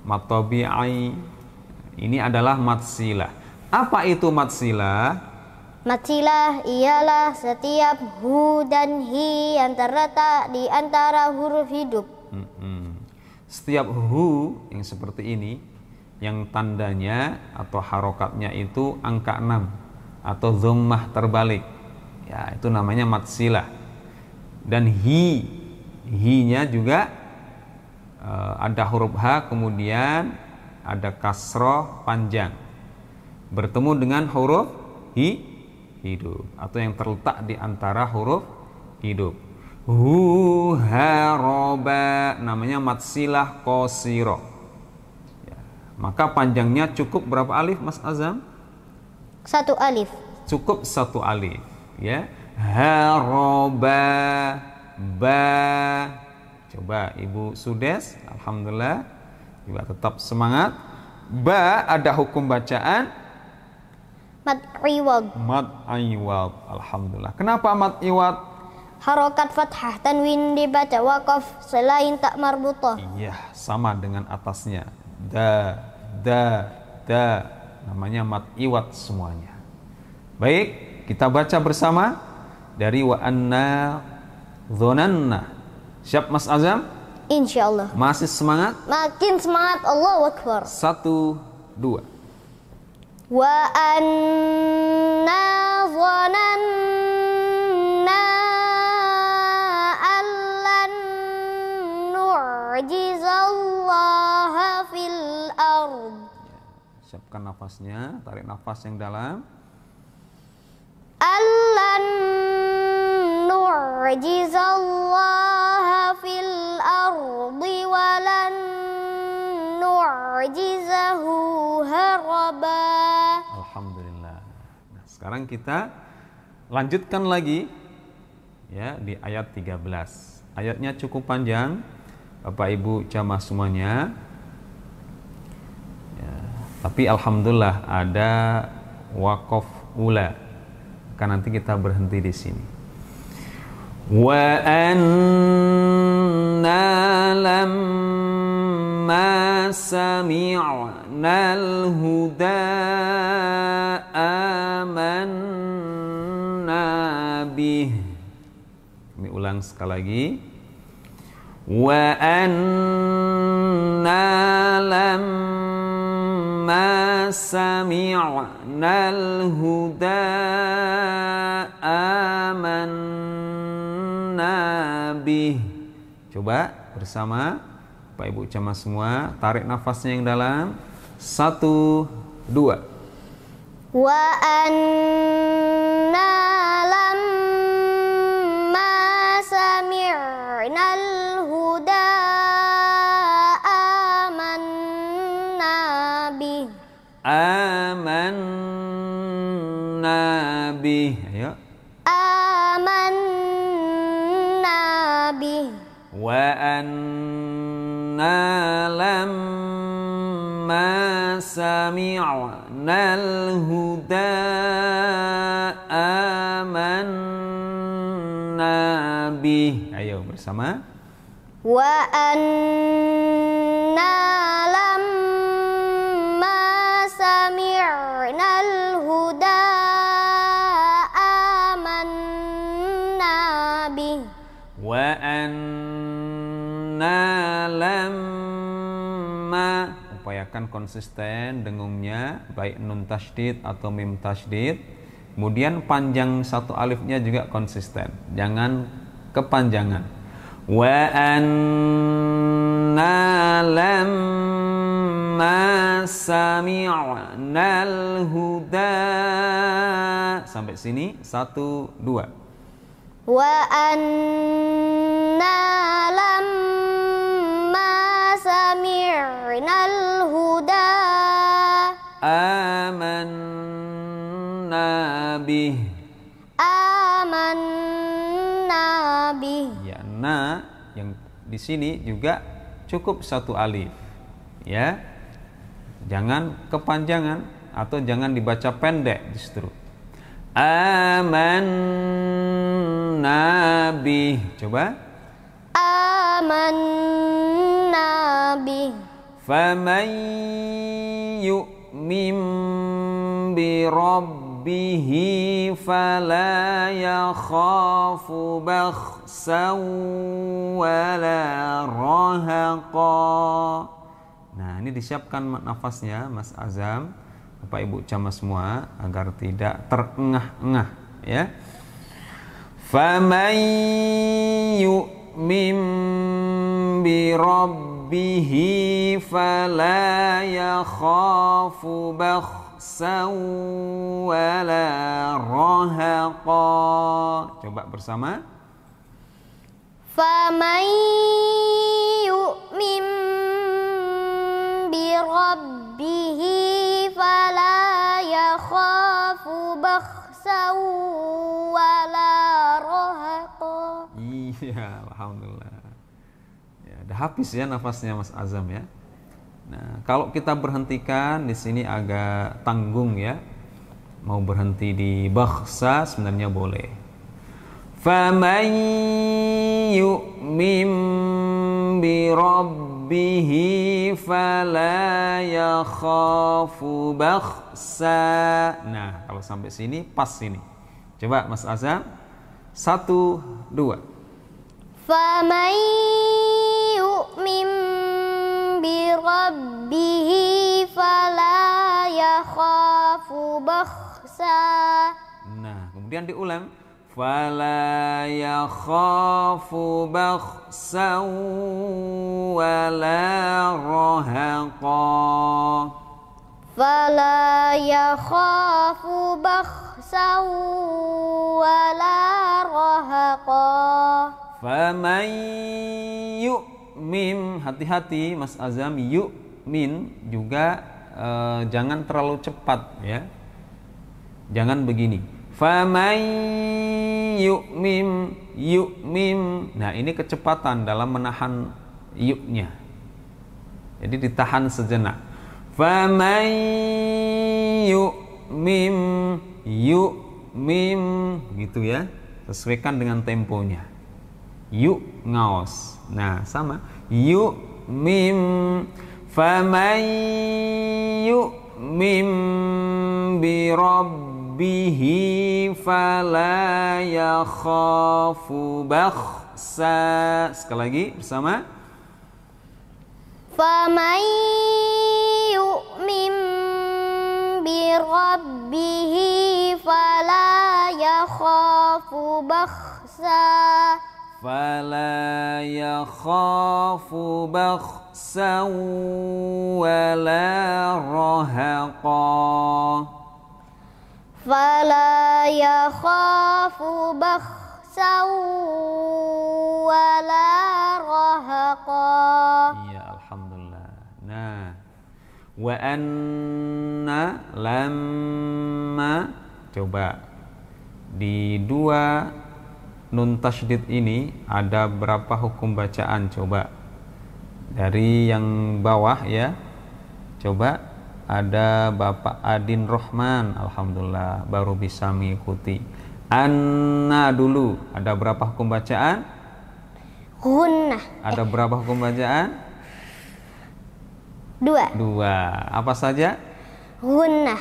matto bi'ai. Ini adalah matsilah. Apa itu matsilah? Matsilah ialah setiap hu dan hi yang terletak di antara huruf hidup. Hmm, hmm. Setiap hu yang seperti ini yang tandanya atau harokatnya itu angka 6 atau zommah terbalik. Ya, itu namanya matsilah. Dan hi hi-nya juga eh, ada huruf h kemudian ada kasroh panjang bertemu dengan huruf hi hidup atau yang terletak di antara huruf hidup hu haroba namanya matsilah kosiro ya. maka panjangnya cukup berapa alif mas azam satu alif cukup satu alif ya haroba ba coba ibu sudes alhamdulillah juga tetap semangat ba ada hukum bacaan mat iwad mat iwad alhamdulillah kenapa mat iwad harokat fathah tanwin dibaca wakaf selain tak marbutah iya sama dengan atasnya da da da namanya mat iwat semuanya baik kita baca bersama dari wa anna dhonanna siap mas azam Insya Allah Masih semangat? Makin semangat Allah Akbar Satu, dua Wa anna zonanna rasakan nafasnya, tarik nafas yang dalam. Allan fil ardi walan haraba. Alhamdulillah. Nah, sekarang kita lanjutkan lagi ya di ayat 13. Ayatnya cukup panjang. Bapak Ibu jamaah semuanya, tapi alhamdulillah ada wakaf ula kan nanti kita berhenti di sini wa anna lamma sami'na al-huda amanna bih kami ulang sekali lagi wa anna lamma ما سمعنا الهدى آمنا به Coba bersama Pak Ibu jamaah semua Tarik nafasnya yang dalam Satu, dua Wa anna lam أنا لما سمعنا الهدى آمنا به أيوه bersama وأنا لما konsisten dengungnya baik nun tasdid atau mim tasdid kemudian panjang satu alifnya juga konsisten jangan kepanjangan wa anna lamma sami'na huda sampai sini satu dua wa anna lamma سمعنا الهدى آمنا به آمنا به ya na yang di sini juga cukup satu alif ya jangan kepanjangan atau jangan dibaca pendek justru aman nabi coba aman فمن يؤمن بربه فلا يخاف بخسا ولا رهقا Nah ini disiapkan nafasnya Mas Azam Bapak Ibu cama semua agar tidak terengah-engah ya. فَمَنْ يُؤْمِنْ بِرَبِّهِ ربه فلا يخاف بخسا ولا رهقا coba bersama فمن يؤمن بربه فلا يخاف بخسا ولا رهقا iya alhamdulillah habis ya nafasnya Mas Azam ya. Nah, kalau kita berhentikan di sini agak tanggung ya. Mau berhenti di bakhsa sebenarnya boleh. Faman yu'min bi rabbih fala yakhafu bakhsa. Nah, kalau sampai sini pas ini. Coba Mas Azam. Satu, dua. فمن يؤمن بربه فلا يخاف بخسا nah kemudian diulang فلا يخاف بخسا ولا رهقا فلا يخاف بخسا ولا رهقا faman yu'min hati-hati Mas Azam yu'min juga eh, jangan terlalu cepat ya jangan begini faman yu'min yu'min nah ini kecepatan dalam menahan yuknya jadi ditahan sejenak faman yu'min yu'min gitu ya sesuaikan dengan temponya yu ngaos nah sama yu mim faman yu mim bi rabbihi fala yakhafu bakhsa sekali lagi bersama faman Mim bi rabbihi fala yakhafu bakhsa فلا يخاف بخسا ولا رهقا فلا يخاف بخسا ولا رهقا يا الحمد لله nah وأن لما coba di dua nun tasdid ini ada berapa hukum bacaan coba dari yang bawah ya coba ada Bapak Adin Rohman Alhamdulillah baru bisa mengikuti Anna dulu ada berapa hukum bacaan Hunna ada eh. berapa hukum bacaan dua dua apa saja Hunna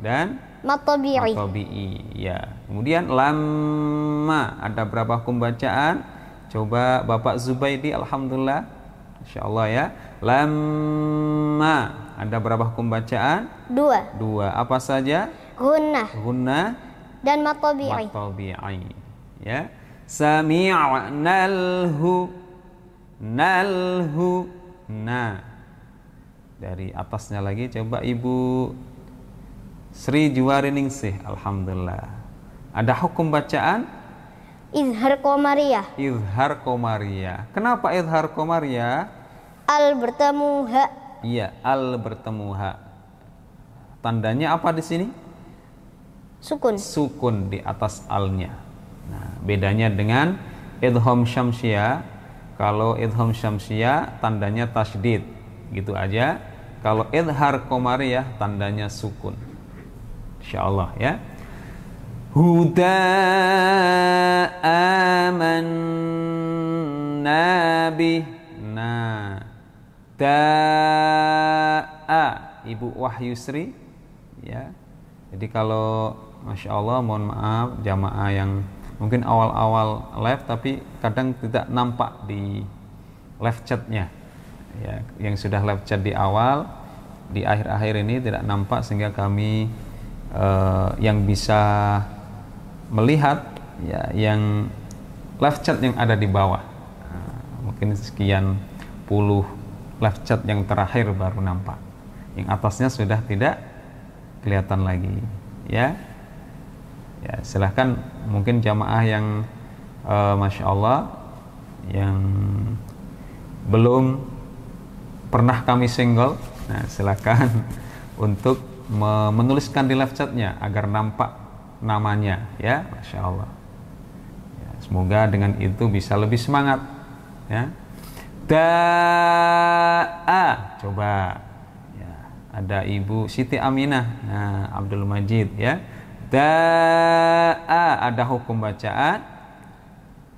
dan matobi'i matobi'i ya kemudian lama ada berapa hukum bacaan coba Bapak Zubaidi alhamdulillah Insya Allah ya lama ada berapa hukum bacaan dua dua apa saja gunnah gunnah dan matobi'i matobi'i ya sami'a nalhu nalhu na dari atasnya lagi coba ibu Sri Juwari Ningsih, Alhamdulillah. Ada hukum bacaan? Izhar Komariah. Izhar Komariah. Kenapa Izhar Komariah? Al bertemu ha. Iya, al bertemu ha. Tandanya apa di sini? Sukun. Sukun di atas alnya. Nah, bedanya dengan idhom syamsia. Kalau idhom syamsia tandanya tasdid. Gitu aja. Kalau idhar komariah tandanya sukun insyaallah ya huda aman nabi. nah da'a ibu wahyu sri ya jadi kalau masya Allah mohon maaf jamaah yang mungkin awal-awal live tapi kadang tidak nampak di live chatnya ya yang sudah live chat di awal di akhir-akhir ini tidak nampak sehingga kami uh, yang bisa melihat ya yang live chat yang ada di bawah nah, mungkin sekian puluh live chat yang terakhir baru nampak yang atasnya sudah tidak kelihatan lagi ya ya silahkan mungkin jamaah yang uh, masya Allah yang belum pernah kami single nah silahkan untuk menuliskan di live chatnya agar nampak namanya ya Masya Allah ya, semoga dengan itu bisa lebih semangat ya da'a coba ya, ada ibu Siti Aminah nah, Abdul Majid ya da'a ada hukum bacaan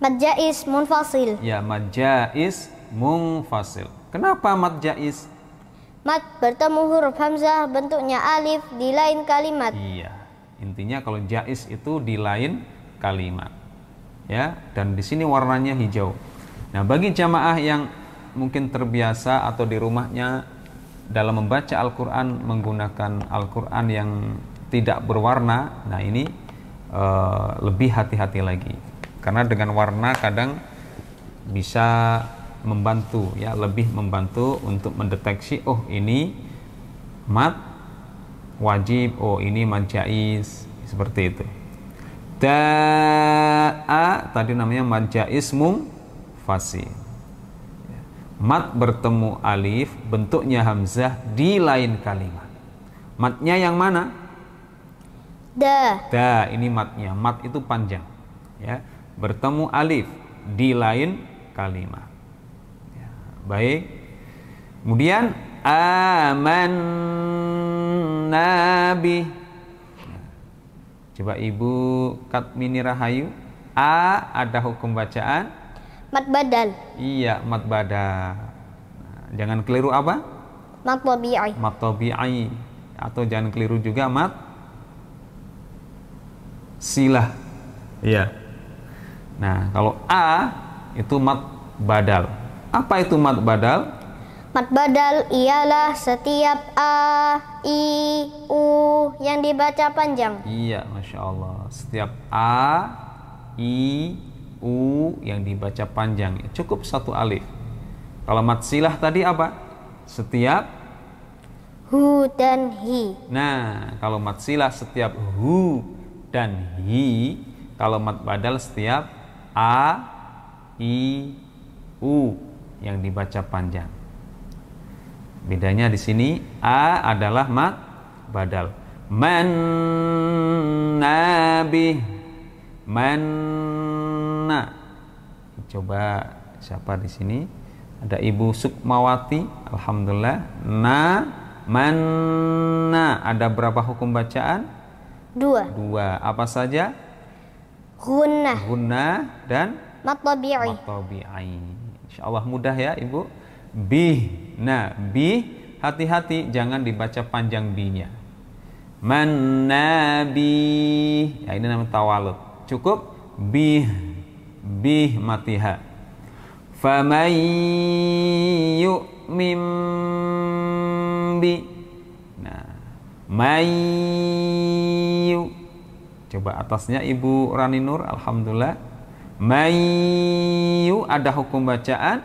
madjais munfasil ya madjais munfasil kenapa madjais Mat bertemu huruf hamzah bentuknya alif di lain kalimat. Iya. Intinya kalau jais itu di lain kalimat. Ya, dan di sini warnanya hijau. Nah, bagi jamaah yang mungkin terbiasa atau di rumahnya dalam membaca Al-Qur'an menggunakan Al-Qur'an yang tidak berwarna, nah ini e, lebih hati-hati lagi. Karena dengan warna kadang bisa membantu ya lebih membantu untuk mendeteksi oh ini mat wajib oh ini majais seperti itu a tadi namanya majais fasi mat bertemu alif bentuknya hamzah di lain kalimat matnya yang mana da da ini matnya mat itu panjang ya bertemu alif di lain kalimat Baik. Kemudian aman nabi Coba Ibu Katmini Rahayu. A ada hukum bacaan. Mat badal. Iya, mat badal. Nah, jangan keliru apa? Mat tabi'i. Mat tabi'i. Atau jangan keliru juga mat silah. Iya. Nah, kalau A itu mat badal. Apa itu mad badal? Mad badal ialah setiap a, i, u yang dibaca panjang. Iya, masya Allah. Setiap a, i, u yang dibaca panjang. Cukup satu alif. Kalau mad silah tadi apa? Setiap hu dan hi. Nah, kalau mad silah setiap hu dan hi. Kalau mad badal setiap a, i, u yang dibaca panjang. Bedanya di sini a adalah mat badal. Man nabi -na. Coba siapa di sini? Ada Ibu Sukmawati, alhamdulillah. Na -na. Ada berapa hukum bacaan? Dua. Dua. Apa saja? Gunnah. Gunnah dan matabi'i. Matabi'i. Insya Allah mudah ya Ibu. Bi. Nah, bi hati-hati jangan dibaca panjang bi-nya. Manabi. Ya, ini nama tawalut Cukup bi bi matiha. Faman yu'min bi. Nah, mayu. Coba atasnya Ibu Rani Nur, alhamdulillah. Mayu ada hukum bacaan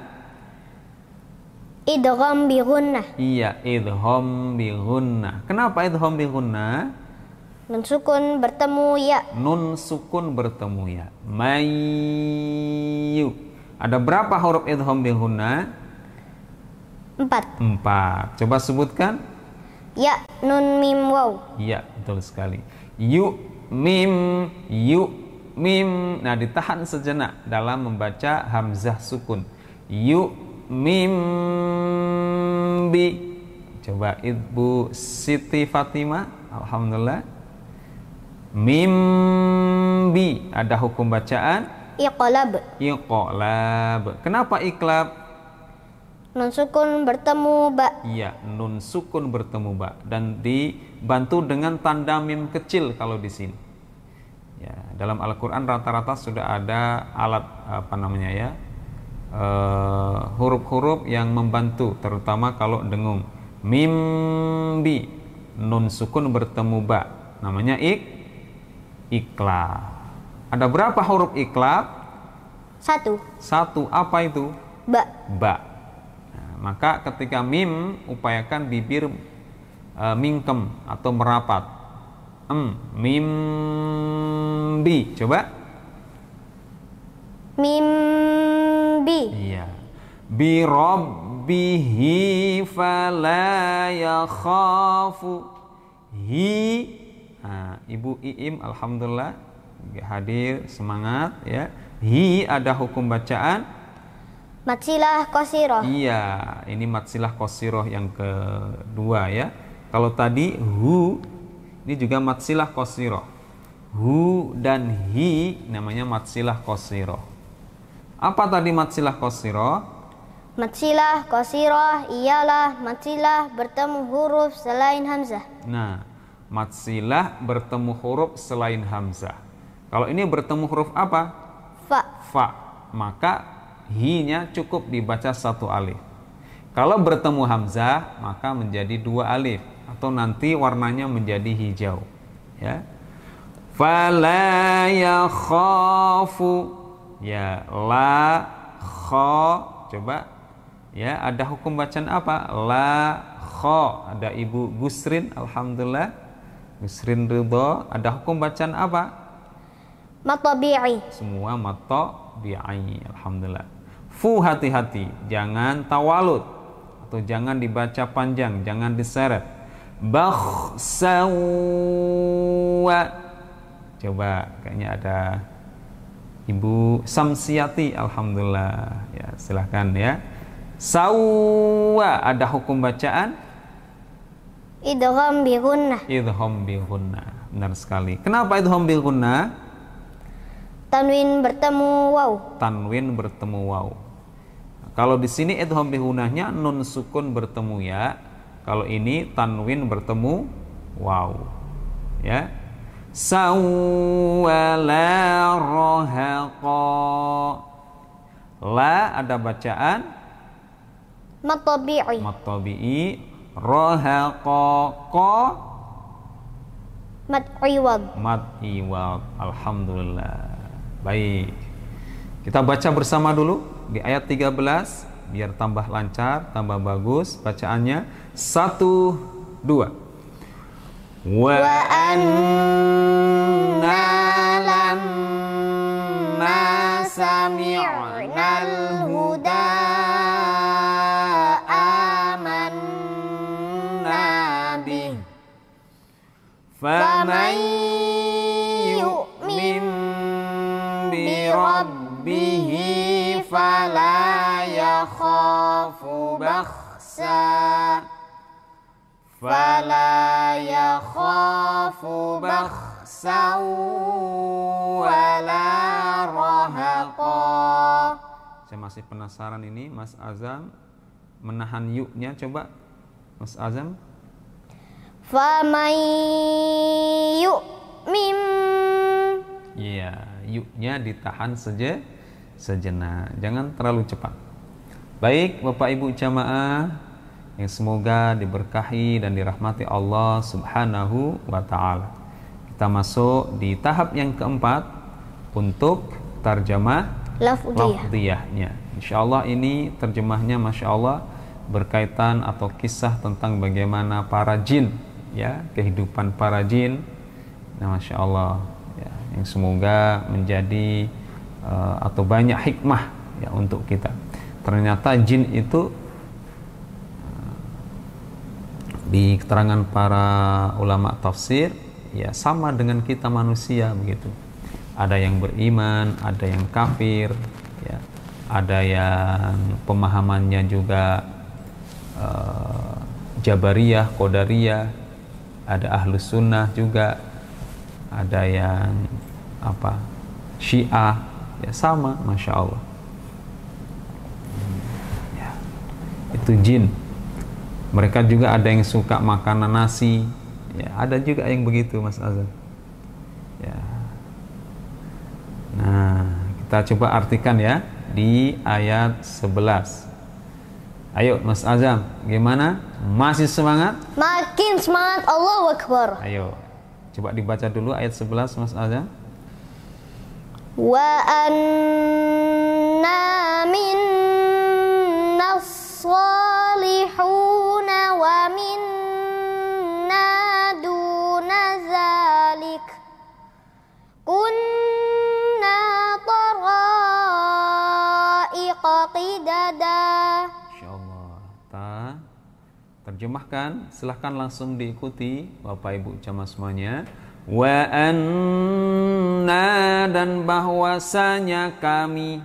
idhom bi Iya, idhom bi Kenapa idhom bi Nun sukun bertemu ya. Nun sukun bertemu ya. Mayu. Ada berapa huruf idhom bi Empat. Empat. Coba sebutkan. Ya, nun mim waw. Iya, betul sekali. Yu mim yu mim nah ditahan sejenak dalam membaca hamzah sukun Yuk, mim bi coba ibu siti fatima alhamdulillah mim bi ada hukum bacaan iqlab iqlab kenapa iqlab nun sukun bertemu ba iya nun sukun bertemu ba dan dibantu dengan tanda mim kecil kalau di sini Ya, dalam Al-Qur'an rata-rata sudah ada alat apa namanya ya? Eh, huruf-huruf uh, yang membantu terutama kalau dengung. Mimbi nun sukun bertemu ba. Namanya ik ikla. Ada berapa huruf ikla? Satu. Satu apa itu? Ba. Ba. Nah, maka ketika mim upayakan bibir uh, mingkem atau merapat em mimbi coba mimbi iya bi rabbihi fala yakhafu hi nah, ibu iim alhamdulillah hadir semangat ya hi ada hukum bacaan matsilah kosiroh iya ini matsilah kosiroh yang kedua ya kalau tadi hu ini juga matsilah kosiro. Hu dan hi namanya matsilah kosiro. Apa tadi matsilah kosiro? Matsilah kosiro ialah matsilah bertemu huruf selain hamzah. Nah, matsilah bertemu huruf selain hamzah. Kalau ini bertemu huruf apa? Fa. Fa. Maka hi-nya cukup dibaca satu alif. Kalau bertemu hamzah, maka menjadi dua alif atau nanti warnanya menjadi hijau ya fala khafu ya la kha coba ya ada hukum bacaan apa la kha ada ibu Gusrin alhamdulillah Gusrin Ridho ada hukum bacaan apa matabi'i semua matabi'i alhamdulillah fu hati-hati jangan tawalut atau jangan dibaca panjang jangan diseret bakhsan coba kayaknya ada Ibu Samsiati alhamdulillah ya silahkan ya sawa ada hukum bacaan idhom bihunna idhom bihunna benar sekali kenapa idhom bihunna tanwin bertemu waw tanwin bertemu waw kalau di sini idhom bi gunnahnya nun sukun bertemu ya kalau ini tanwin bertemu waw ya sawala rohaqa la ada bacaan matabi'i matabi'i rohaqa ko mat'iwab mat'iwab alhamdulillah baik kita baca bersama dulu di ayat 13 biar tambah lancar, tambah bagus bacaannya satu, dua. Wa anna lamma sami'na al-huda amanna bih. Faman yu'min bi rabbih fala yakhafu bakhsa. فلا يخاف بخسا ولا رهقا saya masih penasaran ini Mas Azam menahan yuknya coba Mas Azam faman mim. iya yuknya ditahan saja sejenak jangan terlalu cepat baik Bapak Ibu jamaah yang semoga diberkahi dan dirahmati Allah Subhanahu wa taala. Kita masuk di tahap yang keempat untuk terjemah lafdiyahnya. Insya Allah ini terjemahnya Masya Allah berkaitan atau kisah tentang bagaimana para jin ya kehidupan para jin nah Masya Allah ya, yang semoga menjadi uh, atau banyak hikmah ya untuk kita ternyata jin itu di keterangan para ulama tafsir ya sama dengan kita manusia begitu ada yang beriman ada yang kafir ya ada yang pemahamannya juga uh, jabariyah kodariyah ada ahlus sunnah juga ada yang apa syiah ya sama masya Allah ya, itu jin mereka juga ada yang suka makanan nasi ya ada juga yang begitu Mas Azam ya nah kita coba artikan ya di ayat 11 Ayo Mas Azam, gimana? Masih semangat? Makin semangat Allah Akbar. Ayo. Coba dibaca dulu ayat 11 Mas Azam. Wa anna minna terjemahkan silahkan langsung diikuti Bapak Ibu jamaah semuanya wa anna dan bahwasanya kami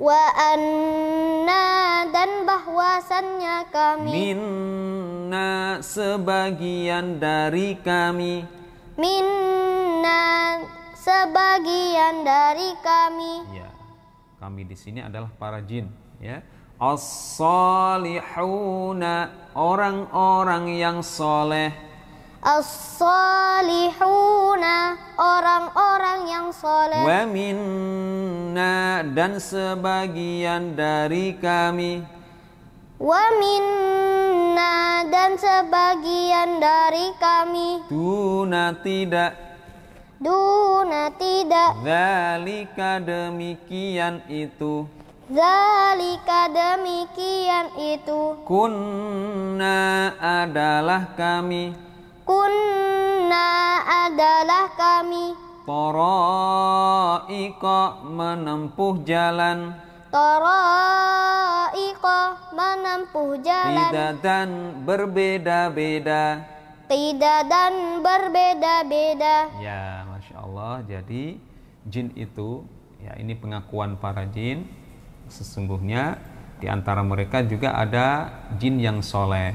wa anna dan bahwasannya kami minna sebagian dari kami minna sebagian dari kami ya kami di sini adalah para jin ya As-salihuna orang-orang yang soleh As-salihuna orang-orang yang soleh Wa minna dan sebagian dari kami Wa minna dan sebagian dari kami Duna tidak Duna tidak Zalika demikian itu Zalika demikian itu Kunna adalah kami Kunna adalah kami Toroiko menempuh jalan Toroiko menempuh jalan Tidak dan berbeda-beda Tidak dan berbeda-beda Ya Masya Allah jadi jin itu ya ini pengakuan para jin Sesungguhnya di antara mereka juga ada jin yang soleh.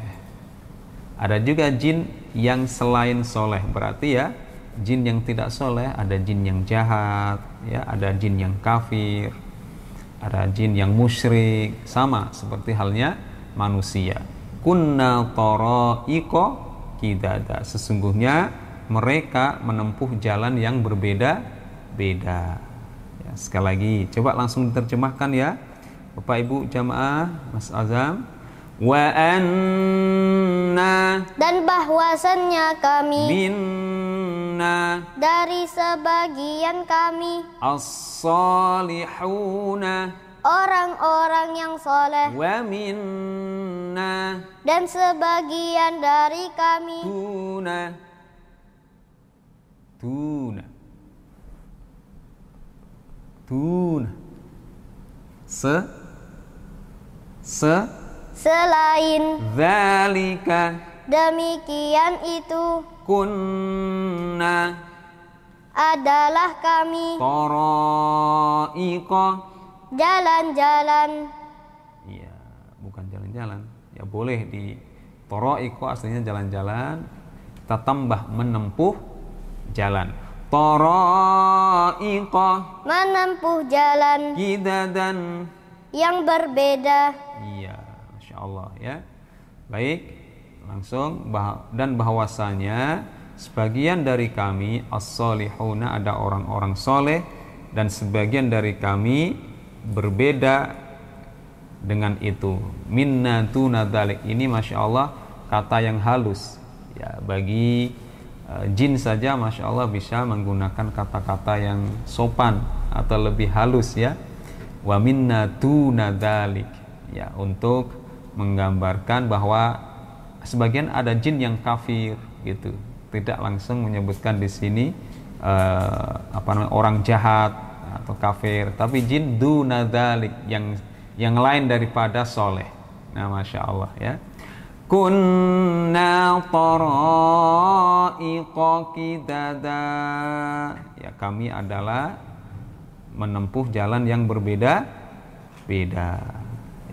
Ada juga jin yang selain soleh. Berarti ya jin yang tidak soleh, ada jin yang jahat, ya ada jin yang kafir, ada jin yang musyrik, sama seperti halnya manusia. Kunna tidak kidada. Sesungguhnya mereka menempuh jalan yang berbeda-beda sekali lagi coba langsung diterjemahkan ya Bapak Ibu jamaah Mas Azam wa anna dan bahwasannya kami minna dari sebagian kami as-salihuna orang-orang yang soleh wa minna dan sebagian dari kami tuna tuna Dun. Se se selain zalika demikian itu kunna adalah kami toroiko jalan-jalan iya bukan jalan-jalan ya boleh di toroiko aslinya jalan-jalan kita tambah menempuh jalan Toraiqah Menempuh jalan Kita dan Yang berbeda Iya, Masya Allah ya Baik, langsung bah Dan bahwasanya Sebagian dari kami As-solihuna ada orang-orang soleh Dan sebagian dari kami Berbeda Dengan itu Minna tunadalik Ini Masya Allah kata yang halus ya bagi Eh, jin saja masya Allah bisa menggunakan kata-kata yang sopan atau lebih halus ya wa minna nadalik ya untuk menggambarkan bahwa sebagian ada jin yang kafir gitu tidak langsung menyebutkan di sini uh, apa namanya orang jahat atau kafir tapi jin dunadalik yang yang lain daripada soleh nah masya Allah ya kunna tara'iqa kidada ya kami adalah menempuh jalan yang berbeda beda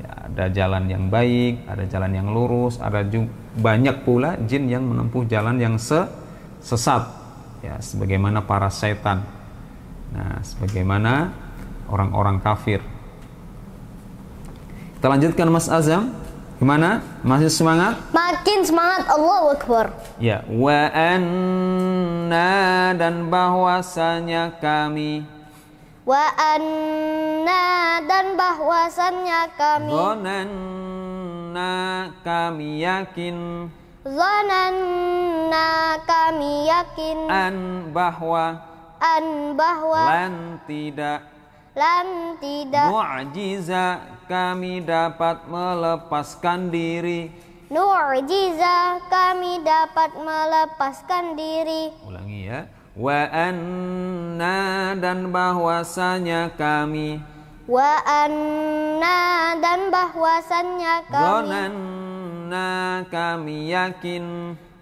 ya, ada jalan yang baik ada jalan yang lurus ada juga banyak pula jin yang menempuh jalan yang sesat ya sebagaimana para setan nah sebagaimana orang-orang kafir kita lanjutkan Mas Azam Gimana? Masih semangat? Makin semangat Allah Akbar. Ya, wa anna dan bahwasanya kami wa anna dan bahwasanya kami zonanna kami yakin zonanna kami yakin an bahwa an bahwa lan tidak Lam tidak Mu'jiza kami dapat melepaskan diri Nu'jiza kami dapat melepaskan diri Ulangi ya Wa anna dan bahwasanya kami Wa anna dan bahwasanya kami Zonanna kami yakin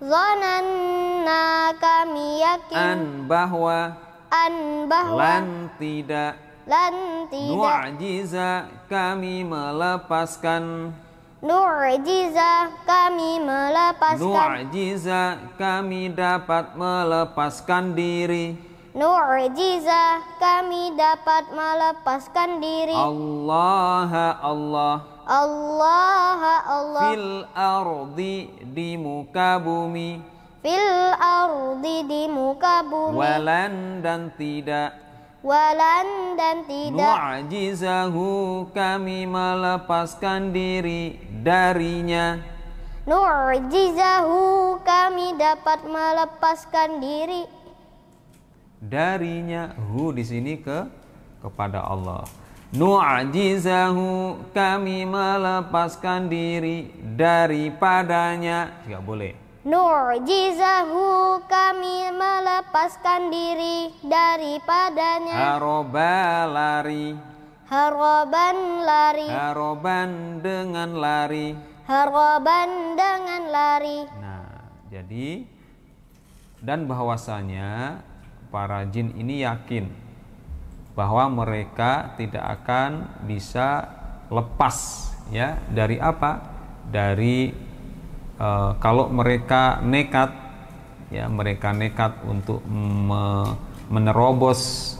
Zonanna kami yakin An bahwa An bahwa Lan tidak lan tidak nu'jiza kami melepaskan nu'jiza kami melepaskan nu'jiza kami dapat melepaskan diri nu'jiza kami dapat melepaskan diri Allah Allah Allah Allah fil ardi di muka bumi fil ardi di muka bumi walan dan tidak walan dan tidak nu'jizahu kami melepaskan diri darinya nu'jizahu kami dapat melepaskan diri darinya hu di sini ke kepada Allah Nu'ajizahu kami melepaskan diri daripadanya Tidak boleh Nur jizahu kami melepaskan diri daripadanya Haroba lari Haroban lari Haroban dengan lari Haroban dengan lari Nah jadi dan bahwasanya para jin ini yakin bahwa mereka tidak akan bisa lepas ya dari apa dari e, kalau mereka nekat ya mereka nekat untuk me menerobos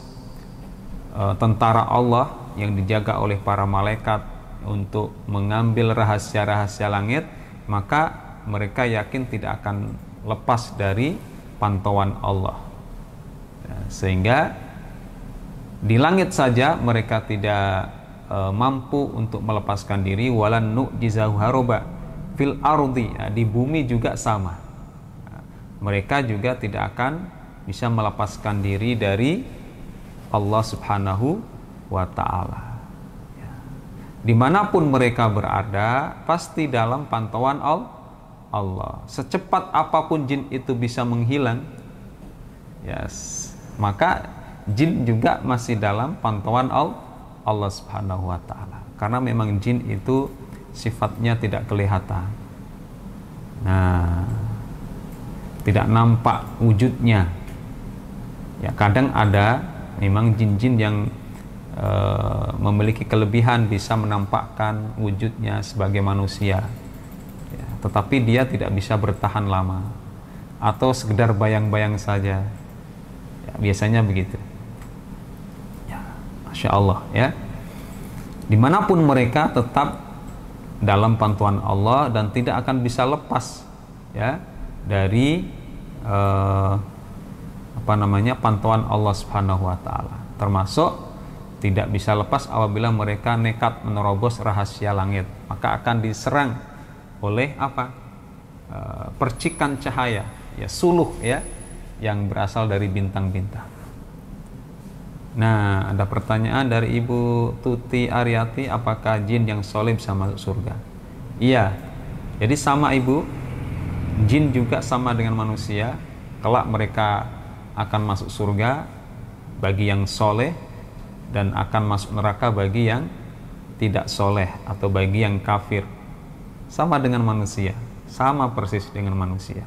e, tentara Allah yang dijaga oleh para malaikat untuk mengambil rahasia-rahasia langit maka mereka yakin tidak akan lepas dari pantauan Allah ya, sehingga di langit saja mereka tidak e, mampu untuk melepaskan diri walan nu'jizahu haroba fil ardi ya, di bumi juga sama mereka juga tidak akan bisa melepaskan diri dari Allah subhanahu wa ta'ala ya. dimanapun mereka berada pasti dalam pantauan Allah secepat apapun jin itu bisa menghilang yes maka jin juga masih dalam pantauan Allah subhanahu wa ta'ala karena memang jin itu sifatnya tidak kelihatan. Nah, tidak nampak wujudnya. Ya, kadang ada memang jin-jin yang e, memiliki kelebihan bisa menampakkan wujudnya sebagai manusia. Ya, tetapi dia tidak bisa bertahan lama atau sekedar bayang-bayang saja. Ya, biasanya begitu. Ya, Masya Allah ya. Dimanapun mereka tetap dalam pantuan Allah dan tidak akan bisa lepas ya dari eh, apa namanya pantuan Allah Subhanahu wa taala. Termasuk tidak bisa lepas apabila mereka nekat menerobos rahasia langit, maka akan diserang oleh apa? E, percikan cahaya, ya suluh ya yang berasal dari bintang-bintang. Nah, ada pertanyaan dari Ibu Tuti Ariati, apakah jin yang soleh bisa masuk surga? Iya, jadi sama Ibu, jin juga sama dengan manusia, kelak mereka akan masuk surga bagi yang soleh dan akan masuk neraka bagi yang tidak soleh atau bagi yang kafir. Sama dengan manusia, sama persis dengan manusia.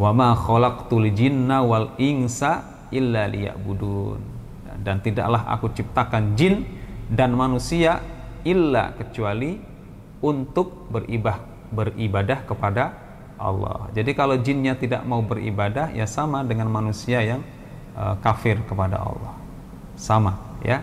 Wa ma khalaqtul jinna wal insa illa liya'budun dan tidaklah aku ciptakan jin dan manusia illa kecuali untuk beribah, beribadah kepada Allah. Jadi kalau jinnya tidak mau beribadah ya sama dengan manusia yang uh, kafir kepada Allah. Sama ya.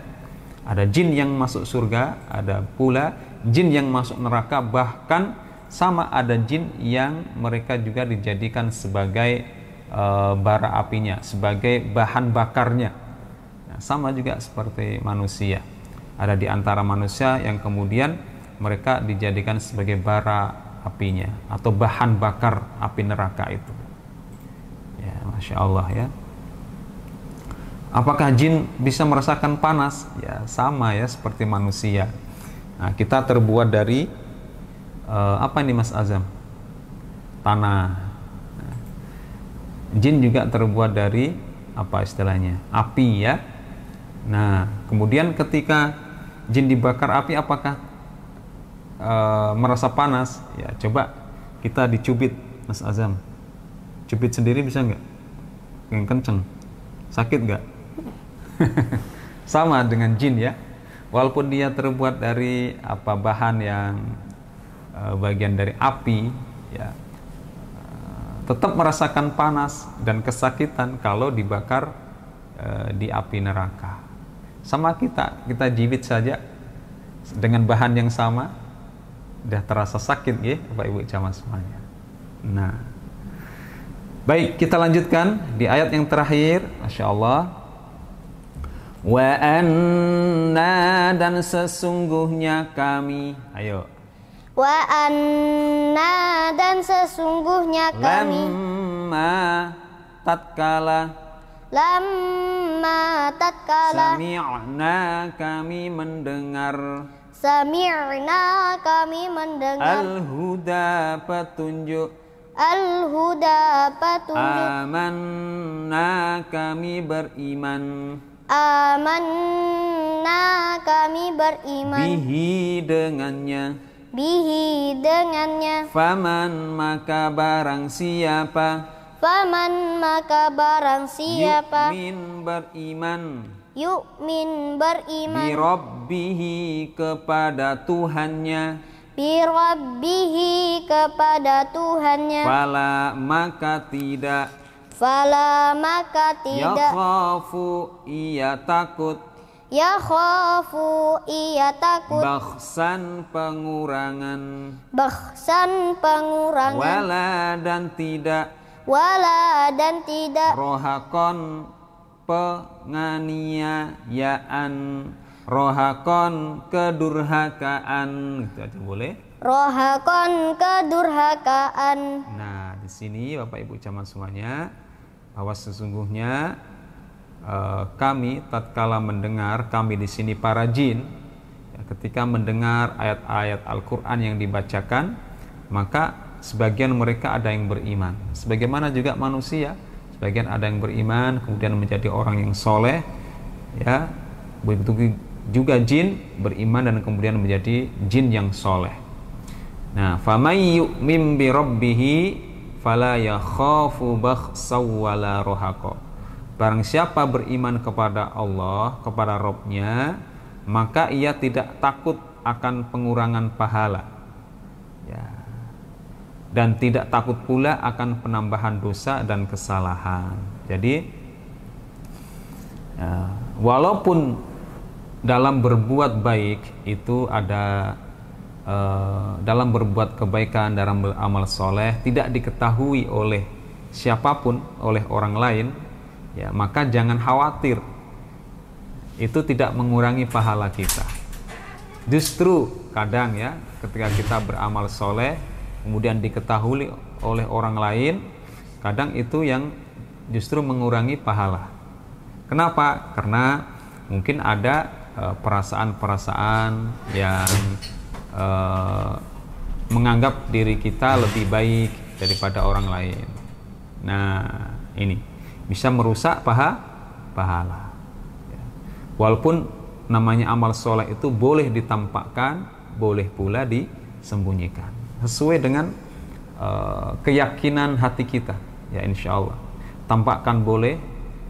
Ada jin yang masuk surga, ada pula jin yang masuk neraka bahkan sama ada jin yang mereka juga dijadikan sebagai uh, bara apinya, sebagai bahan bakarnya Nah, sama juga seperti manusia. Ada di antara manusia yang kemudian mereka dijadikan sebagai bara apinya atau bahan bakar api neraka itu. Ya, masya Allah ya. Apakah jin bisa merasakan panas? Ya, sama ya seperti manusia. Nah, kita terbuat dari uh, apa ini Mas Azam? Tanah. Nah, jin juga terbuat dari apa istilahnya? Api ya. Nah, kemudian ketika jin dibakar api apakah e, merasa panas? Ya, coba kita dicubit, Mas Azam. Cubit sendiri bisa nggak? Yang kenceng. Sakit nggak? Sama dengan jin ya. Walaupun dia terbuat dari apa bahan yang e, bagian dari api, ya eh, tetap merasakan panas dan kesakitan kalau dibakar e, di api neraka sama kita kita jiwit saja dengan bahan yang sama udah terasa sakit ya Bapak Ibu jamaah semuanya nah baik kita lanjutkan di ayat yang terakhir Masya Allah wa anna dan sesungguhnya kami ayo wa anna dan sesungguhnya kami lamma tatkala Lamma tatkala Sami'na kami mendengar Sami'na kami mendengar Al-huda petunjuk Al-huda petunjuk Amanna kami beriman Amanna kami beriman Bihi dengannya Bihi dengannya Faman maka barang siapa Faman maka barang siapa Yu'min beriman Yu'min beriman Birabbihi kepada Tuhannya Birabbihi kepada Tuhannya Fala maka tidak Fala maka tidak Yakhafu ia takut Ya khafu ia takut Baksan pengurangan Baksan pengurangan Wala dan tidak wala dan tidak rohakon penganiayaan rohakon kedurhakaan gitu aja boleh rohakon kedurhakaan nah di sini bapak ibu cuman semuanya bahwa sesungguhnya eh, kami tatkala mendengar kami di sini para jin ya, ketika mendengar ayat-ayat Al-Quran yang dibacakan maka sebagian mereka ada yang beriman sebagaimana juga manusia sebagian ada yang beriman kemudian menjadi orang yang soleh ya begitu juga jin beriman dan kemudian menjadi jin yang soleh nah famayyu mimbi bi fala ya khafu wala rohako barang siapa beriman kepada Allah kepada Robnya maka ia tidak takut akan pengurangan pahala ya dan tidak takut pula akan penambahan dosa dan kesalahan. Jadi, ya, walaupun dalam berbuat baik itu ada e, dalam berbuat kebaikan, dalam beramal soleh tidak diketahui oleh siapapun, oleh orang lain, ya maka jangan khawatir. Itu tidak mengurangi pahala kita. Justru kadang ya ketika kita beramal soleh kemudian diketahui oleh orang lain, kadang itu yang justru mengurangi pahala. Kenapa? Karena mungkin ada e, perasaan-perasaan yang uh, menganggap diri kita lebih baik daripada orang lain. Nah, ini bisa merusak paha pahala. Ya. Walaupun namanya amal soleh itu boleh ditampakkan, boleh pula disembunyikan sesuai dengan uh, keyakinan hati kita ya insya Allah tampakkan boleh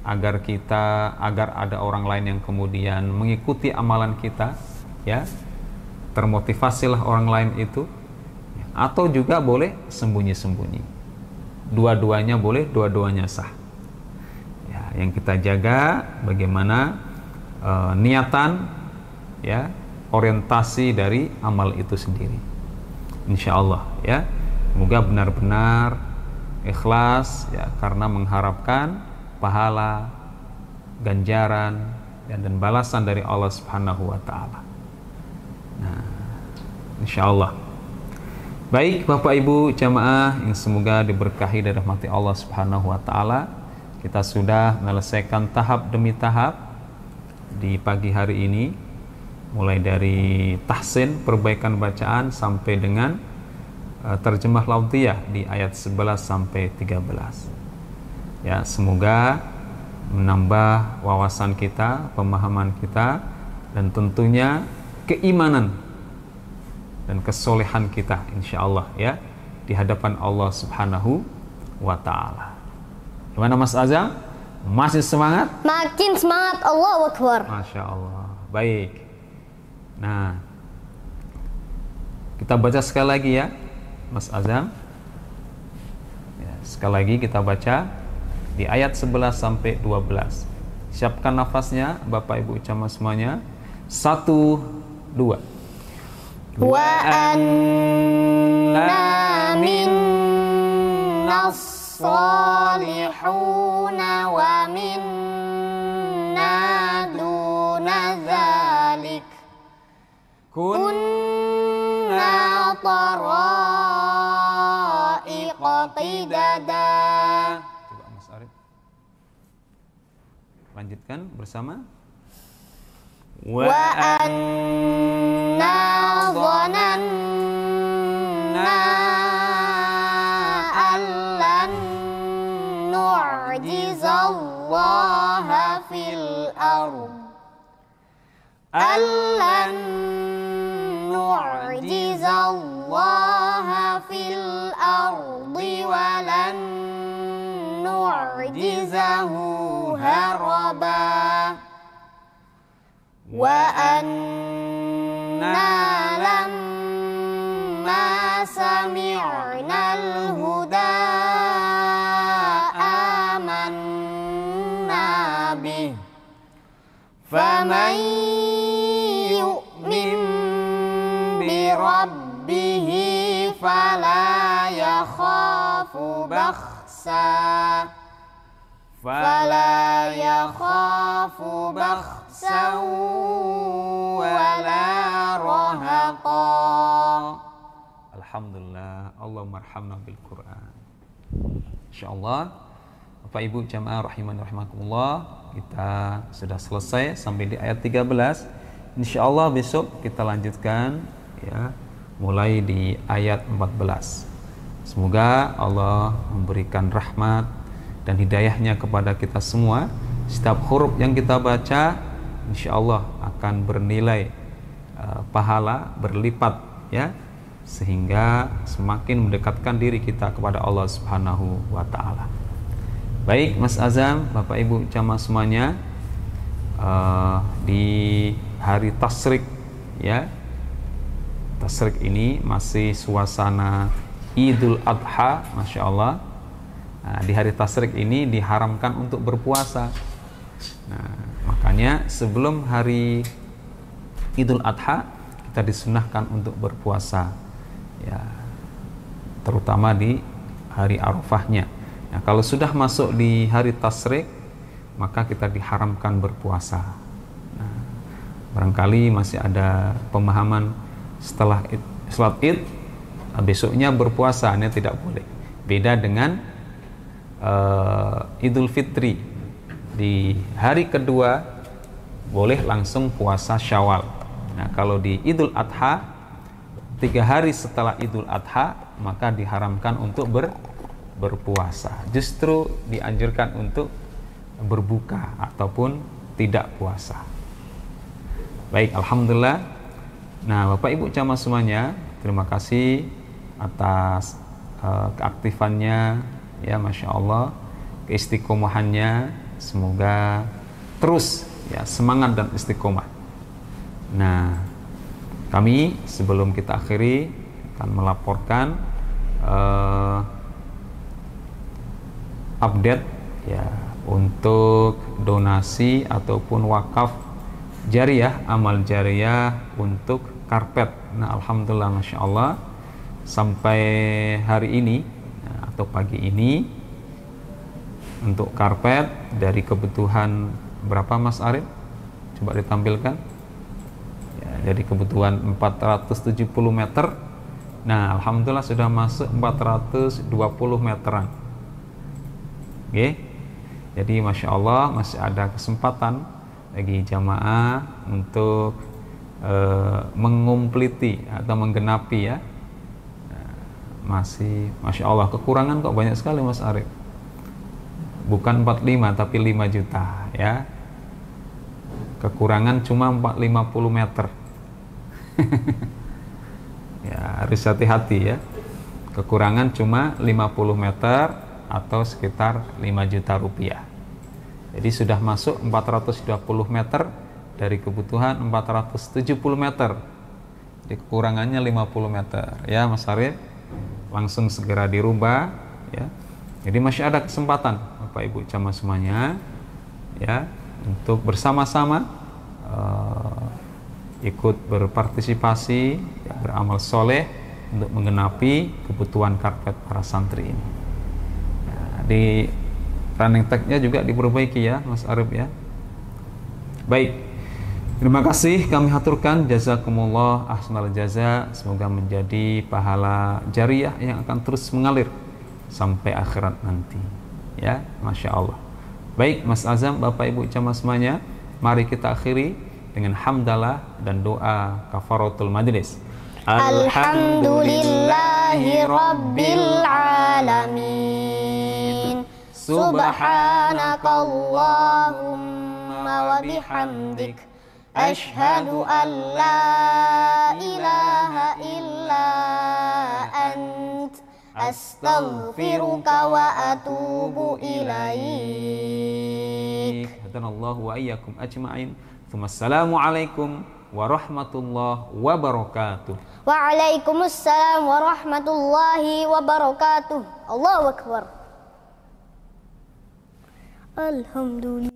agar kita agar ada orang lain yang kemudian mengikuti amalan kita ya termotivasilah orang lain itu atau juga boleh sembunyi-sembunyi dua-duanya boleh dua-duanya sah ya, yang kita jaga bagaimana uh, niatan ya orientasi dari amal itu sendiri insya Allah ya semoga benar-benar ikhlas ya karena mengharapkan pahala ganjaran ya, dan balasan dari Allah Subhanahu wa taala. Nah, insya Allah. Baik Bapak Ibu jamaah yang semoga diberkahi dan rahmati Allah Subhanahu wa taala. Kita sudah menyelesaikan tahap demi tahap di pagi hari ini mulai dari tahsin perbaikan bacaan sampai dengan uh, terjemah lautiyah di ayat 11 sampai 13. Ya, semoga menambah wawasan kita, pemahaman kita dan tentunya keimanan dan kesolehan kita insya Allah ya di hadapan Allah Subhanahu wa taala. Gimana Mas Azam? Masih semangat? Makin semangat Allah Akbar. Masya Allah. Baik. Nah, kita baca sekali lagi ya, Mas Azam. Ya, sekali lagi kita baca di ayat 11 sampai 12. Siapkan nafasnya, Bapak Ibu Ucama semuanya. Satu, dua. Wa anna minna wa minna kunna tara'iqa qidada coba Mas Arif lanjutkan bersama wa anna allan nu'jizallaha fil allan الله في الأرض ولن نعجزه هربا وأنا لما سمعنا الهدى آمنا به فمن ربه فلا يخاف بخسا فلا يخاف بخسا ولا رهقا الحمد لله اللهم ارحمنا بالقرآن إن شاء الله Bapak Ibu jamaah rahiman rahimakumullah kita sudah selesai sampai di ayat 13 Insya Allah besok kita lanjutkan ya mulai di ayat 14. Semoga Allah memberikan rahmat dan hidayahnya kepada kita semua. Setiap huruf yang kita baca, insya Allah akan bernilai uh, pahala berlipat, ya, sehingga semakin mendekatkan diri kita kepada Allah Subhanahu wa Ta'ala. Baik, Mas Azam, Bapak Ibu, jamaah semuanya, uh, di hari tasrik, ya, Tasrik ini masih suasana Idul Adha, Masya Allah. Nah, di hari Tasrik ini diharamkan untuk berpuasa. Nah, makanya sebelum hari Idul Adha, kita disunahkan untuk berpuasa. Ya, terutama di hari Arafahnya. Nah, kalau sudah masuk di hari Tasrik, maka kita diharamkan berpuasa. Nah, barangkali masih ada pemahaman setelah id, sholat id ah, besoknya berpuasa ini tidak boleh beda dengan uh, Idul Fitri di hari kedua boleh langsung puasa Syawal nah kalau di Idul Adha tiga hari setelah Idul Adha maka diharamkan untuk ber, berpuasa justru dianjurkan untuk berbuka ataupun tidak puasa baik Alhamdulillah Nah, Bapak Ibu camat semuanya, terima kasih atas uh, keaktifannya, ya Masya Allah, keistiqomahannya, semoga terus ya semangat dan istiqomah. Nah, kami sebelum kita akhiri akan melaporkan uh, update ya untuk donasi ataupun wakaf jariah amal jariah untuk karpet. Nah, alhamdulillah, masya Allah, sampai hari ini atau pagi ini untuk karpet dari kebutuhan berapa Mas Arif? Coba ditampilkan. Ya, dari kebutuhan 470 meter. Nah, alhamdulillah sudah masuk 420 meteran. Oke. Jadi masya Allah masih ada kesempatan bagi jamaah untuk Eh, mengumpliti atau menggenapi ya nah, masih masya Allah kekurangan kok banyak sekali Mas Arif bukan 45 tapi 5 juta ya kekurangan cuma 450 meter ya harus hati-hati ya kekurangan cuma 50 meter atau sekitar 5 juta rupiah jadi sudah masuk 420 meter dari kebutuhan 470 meter jadi kekurangannya 50 meter ya Mas Arif langsung segera dirubah ya jadi masih ada kesempatan Bapak Ibu jamaah semuanya ya untuk bersama-sama uh, ikut berpartisipasi ya, beramal soleh untuk menggenapi kebutuhan karpet para santri ini nah, di running tag-nya juga diperbaiki ya Mas Arif ya baik Terima kasih kami haturkan jazakumullah ahsanal jaza semoga menjadi pahala jariah yang akan terus mengalir sampai akhirat nanti ya Masya Allah baik Mas Azam Bapak Ibu Jamaah semuanya mari kita akhiri dengan hamdalah dan doa kafaratul majlis Alhamdulillahirobbilalamin Rabbil Alamin Subhanakallahumma wa أشهد أن لا إله إلا أنت أستغفرك وأتوب إليك هدنا الله وإياكم أجمعين ثم السلام عليكم ورحمة الله وبركاته وعليكم السلام ورحمة الله وبركاته الله أكبر الحمد لله